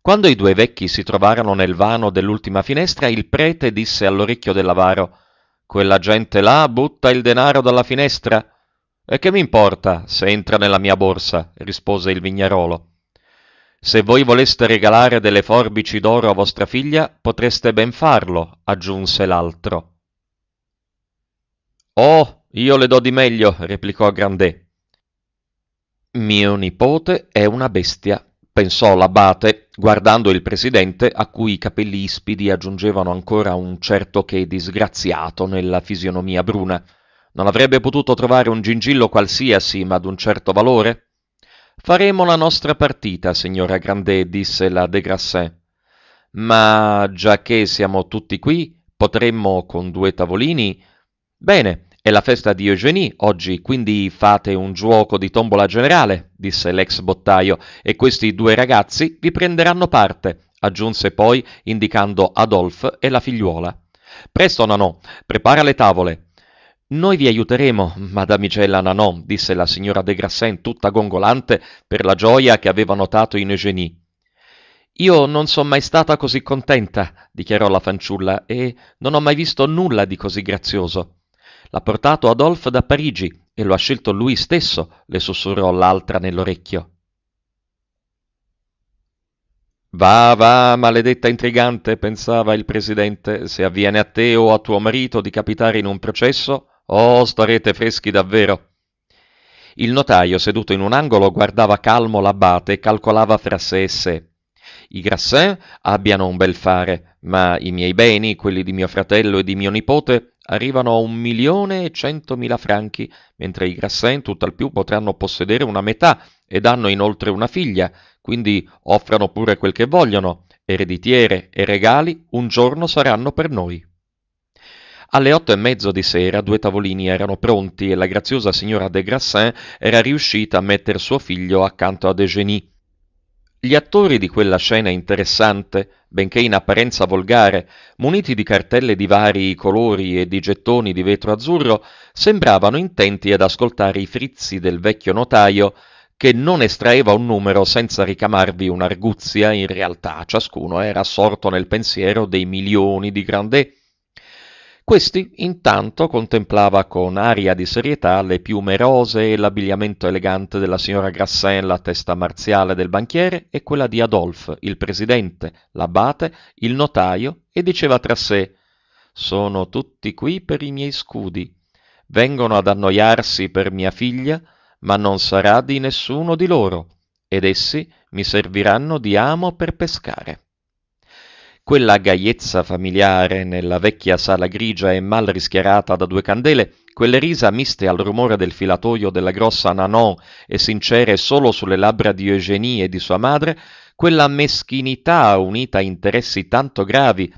Quando i due vecchi si trovarono nel vano dell'ultima finestra, il prete disse all'orecchio dell'avaro Quella gente là butta il denaro dalla finestra. E che mi importa se entra nella mia borsa? rispose il vignarolo. Se voi voleste regalare delle forbici d'oro a vostra figlia, potreste ben farlo, aggiunse l'altro. Oh, io le do di meglio, replicò Grandet. Mio nipote è una bestia, pensò l'abate, guardando il presidente, a cui i capelli ispidi aggiungevano ancora un certo che disgraziato nella fisionomia bruna. Non avrebbe potuto trovare un gingillo qualsiasi, ma d'un certo valore? Faremo la nostra partita, signora Grandet, disse la de Grasset. Ma giacché siamo tutti qui, potremmo con due tavolini. Bene, è la festa di Eugénie oggi, quindi fate un giuoco di tombola generale, disse l'ex bottaio, e questi due ragazzi vi prenderanno parte, aggiunse poi, indicando Adolphe e la figliuola. Presto, Nanò, prepara le tavole. Noi vi aiuteremo, madamigella Nanon, disse la signora de Grassin tutta gongolante per la gioia che aveva notato in Eugénie. Io non sono mai stata così contenta, dichiarò la fanciulla, e non ho mai visto nulla di così grazioso. L'ha portato Adolphe da Parigi e lo ha scelto lui stesso, le sussurrò l'altra nell'orecchio. Va, va, maledetta intrigante, pensava il presidente, se avviene a te o a tuo marito di capitare in un processo, Oh, starete freschi davvero. Il notaio, seduto in un angolo, guardava calmo l'abate e calcolava fra sé e sé. I Grassin abbiano un bel fare, ma i miei beni, quelli di mio fratello e di mio nipote, arrivano a un milione e centomila franchi, mentre i Grassin tutt'al più potranno possedere una metà ed hanno inoltre una figlia, quindi offrano pure quel che vogliono, ereditiere e regali un giorno saranno per noi. Alle otto e mezzo di sera due tavolini erano pronti e la graziosa signora de Grassin era riuscita a metter suo figlio accanto ad Eugénie. Gli attori di quella scena interessante, benché in apparenza volgare, muniti di cartelle di vari colori e di gettoni di vetro azzurro, sembravano intenti ad ascoltare i frizzi del vecchio notaio, che non estraeva un numero senza ricamarvi un'arguzia, in realtà ciascuno era assorto nel pensiero dei milioni di Grandet. Questi intanto contemplava con aria di serietà le piume rosee e l'abbigliamento elegante della signora Grassin, la testa marziale del banchiere, e quella di Adolphe, il presidente, l'abate, il notaio, e diceva tra sé «Sono tutti qui per i miei scudi. Vengono ad annoiarsi per mia figlia, ma non sarà di nessuno di loro, ed essi mi serviranno di amo per pescare». Quella gaiezza familiare nella vecchia sala grigia e mal rischiarata da due candele, quelle risa miste al rumore del filatoio della grossa Nanon e sincere solo sulle labbra di Eugénie e di sua madre, quella meschinità unita a interessi tanto gravi,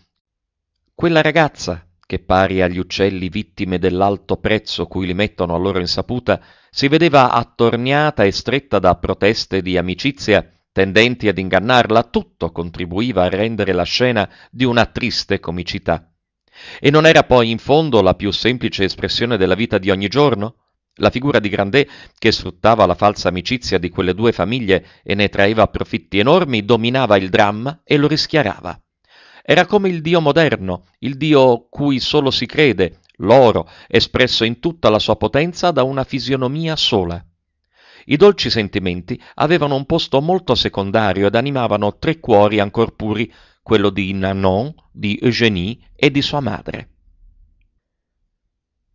quella ragazza che pari agli uccelli vittime dell'alto prezzo cui li mettono a loro insaputa, si vedeva attorniata e stretta da proteste di amicizia tendenti ad ingannarla, tutto contribuiva a rendere la scena di una triste comicità. E non era poi in fondo la più semplice espressione della vita di ogni giorno? La figura di Grandet, che sfruttava la falsa amicizia di quelle due famiglie e ne traeva profitti enormi, dominava il dramma e lo rischiarava. Era come il Dio moderno, il Dio cui solo si crede, l'oro, espresso in tutta la sua potenza da una fisionomia sola. I dolci sentimenti avevano un posto molto secondario ed animavano tre cuori ancor puri, quello di Nanon, di Eugénie e di sua madre.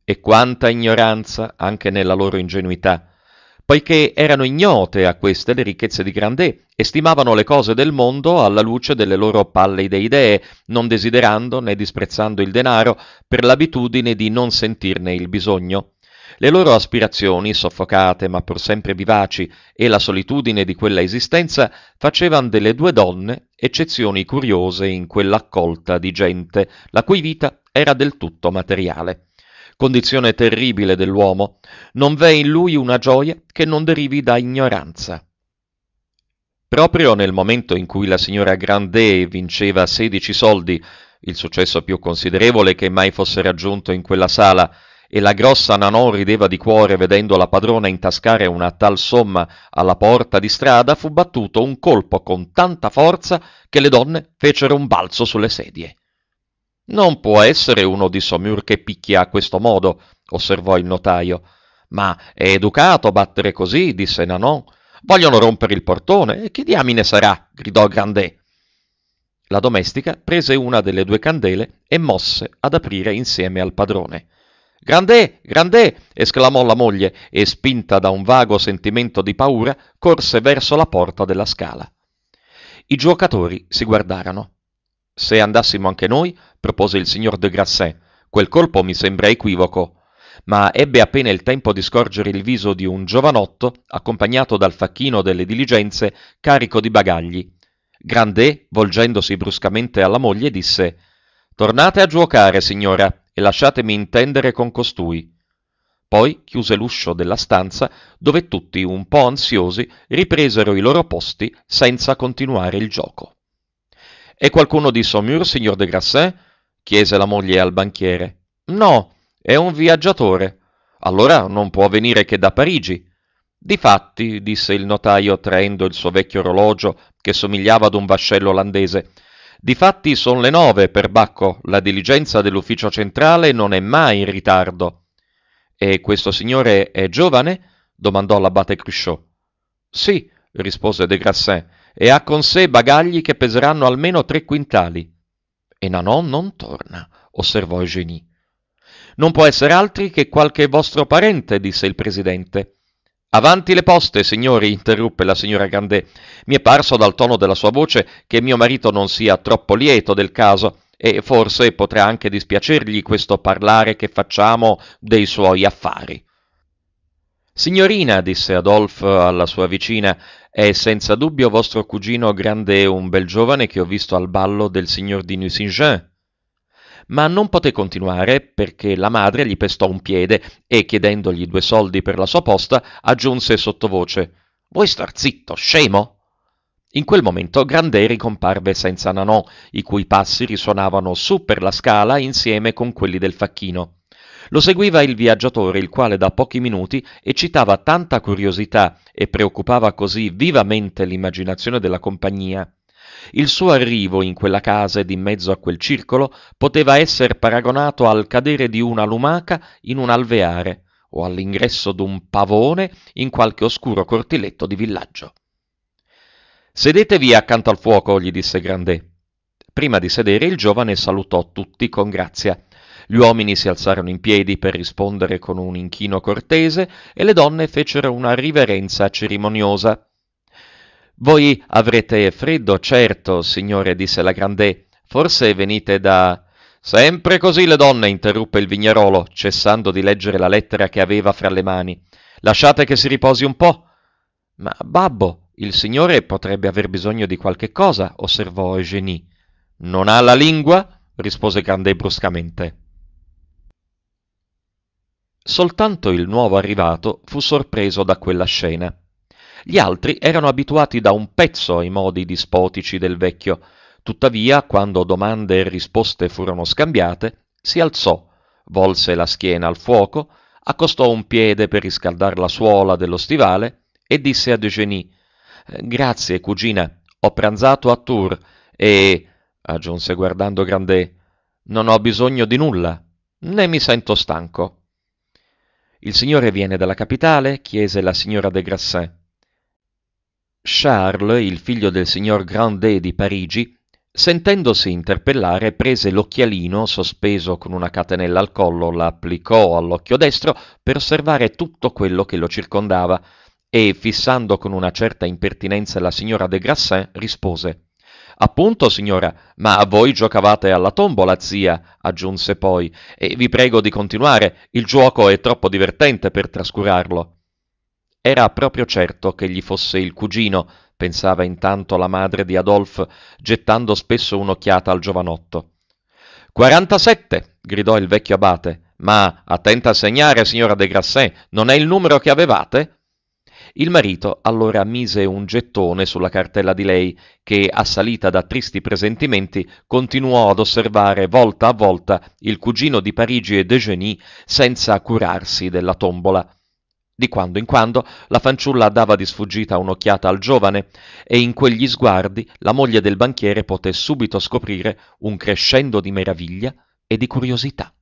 E quanta ignoranza anche nella loro ingenuità, poiché erano ignote a queste le ricchezze di Grandet e stimavano le cose del mondo alla luce delle loro pallide idee, non desiderando né disprezzando il denaro per l'abitudine di non sentirne il bisogno. Le loro aspirazioni, soffocate ma pur sempre vivaci, e la solitudine di quella esistenza facevano delle due donne eccezioni curiose in quell'accolta di gente, la cui vita era del tutto materiale. Condizione terribile dell'uomo, non v'è in lui una gioia che non derivi da ignoranza. Proprio nel momento in cui la signora Grandé vinceva sedici soldi, il successo più considerevole che mai fosse raggiunto in quella sala, e la grossa Nanò rideva di cuore vedendo la padrona intascare una tal somma alla porta di strada, fu battuto un colpo con tanta forza che le donne fecero un balzo sulle sedie. Non può essere uno di Sommiur che picchia a questo modo, osservò il notaio. Ma è educato a battere così, disse Nanon. Vogliono rompere il portone, e chi diamine sarà? gridò Grandet. La domestica prese una delle due candele e mosse ad aprire insieme al padrone. Grandè, grandè! esclamò la moglie e, spinta da un vago sentimento di paura, corse verso la porta della scala. I giocatori si guardarono. Se andassimo anche noi, propose il signor de Grasset, quel colpo mi sembra equivoco. Ma ebbe appena il tempo di scorgere il viso di un giovanotto, accompagnato dal facchino delle diligenze, carico di bagagli. Grandè, volgendosi bruscamente alla moglie, disse Tornate a giocare, signora e lasciatemi intendere con costui. Poi chiuse l'uscio della stanza, dove tutti, un po' ansiosi, ripresero i loro posti senza continuare il gioco. E qualcuno di Saumur, signor de Grasset? chiese la moglie al banchiere. No, è un viaggiatore. Allora non può venire che da Parigi. Difatti, disse il notaio traendo il suo vecchio orologio che somigliava ad un vascello olandese, Difatti son le nove per Bacco, la diligenza dell'ufficio centrale non è mai in ritardo. E questo signore è giovane? domandò l'abate Cruchot. Sì, rispose De Grassin, e ha con sé bagagli che peseranno almeno tre quintali. E Nanon non torna, osservò Eugénie. Non può essere altri che qualche vostro parente, disse il presidente. Avanti le poste, signori, interruppe la signora Grandet. Mi è parso dal tono della sua voce che mio marito non sia troppo lieto del caso e forse potrà anche dispiacergli questo parlare che facciamo dei suoi affari. Signorina, disse Adolphe alla sua vicina, è senza dubbio vostro cugino Grandet un bel giovane che ho visto al ballo del signor di Nucingen ma non poté continuare perché la madre gli pestò un piede e, chiedendogli due soldi per la sua posta, aggiunse sottovoce Vuoi star zitto, scemo? In quel momento Granderi comparve senza Nanò, i cui passi risuonavano su per la scala insieme con quelli del facchino. Lo seguiva il viaggiatore, il quale da pochi minuti eccitava tanta curiosità e preoccupava così vivamente l'immaginazione della compagnia il suo arrivo in quella casa ed in mezzo a quel circolo poteva essere paragonato al cadere di una lumaca in un alveare o all'ingresso d'un pavone in qualche oscuro cortiletto di villaggio. Sedetevi accanto al fuoco, gli disse Grandet. Prima di sedere il giovane salutò tutti con grazia. Gli uomini si alzarono in piedi per rispondere con un inchino cortese e le donne fecero una riverenza cerimoniosa. Voi avrete freddo, certo, signore, disse la Grandè. Forse venite da... Sempre così le donne, interruppe il vignerolo, cessando di leggere la lettera che aveva fra le mani. Lasciate che si riposi un po'. Ma, babbo, il signore potrebbe aver bisogno di qualche cosa, osservò Eugénie. Non ha la lingua? rispose Grandè bruscamente. Soltanto il nuovo arrivato fu sorpreso da quella scena. Gli altri erano abituati da un pezzo ai modi dispotici del vecchio, tuttavia, quando domande e risposte furono scambiate, si alzò, volse la schiena al fuoco, accostò un piede per riscaldare la suola dello stivale e disse a Eugenie Grazie, cugina, ho pranzato a Tours e, aggiunse guardando Grandet, non ho bisogno di nulla, né mi sento stanco. Il signore viene dalla capitale? chiese la signora de Grassin. Charles, il figlio del signor Grandet di Parigi, sentendosi interpellare, prese l'occhialino sospeso con una catenella al collo, l'applicò all'occhio destro per osservare tutto quello che lo circondava e, fissando con una certa impertinenza la signora de Grassin, rispose Appunto, signora, ma voi giocavate alla tombola, zia, aggiunse poi, e vi prego di continuare, il gioco è troppo divertente per trascurarlo. Era proprio certo che gli fosse il cugino, pensava intanto la madre di Adolphe, gettando spesso un'occhiata al giovanotto. Quarantasette! gridò il vecchio abate. Ma attenta a segnare, signora de Grasset, non è il numero che avevate? Il marito allora mise un gettone sulla cartella di lei, che, assalita da tristi presentimenti, continuò ad osservare volta a volta il cugino di Parigi e de Genie senza curarsi della tombola. Di quando in quando la fanciulla dava di sfuggita un'occhiata al giovane e in quegli sguardi la moglie del banchiere poté subito scoprire un crescendo di meraviglia e di curiosità.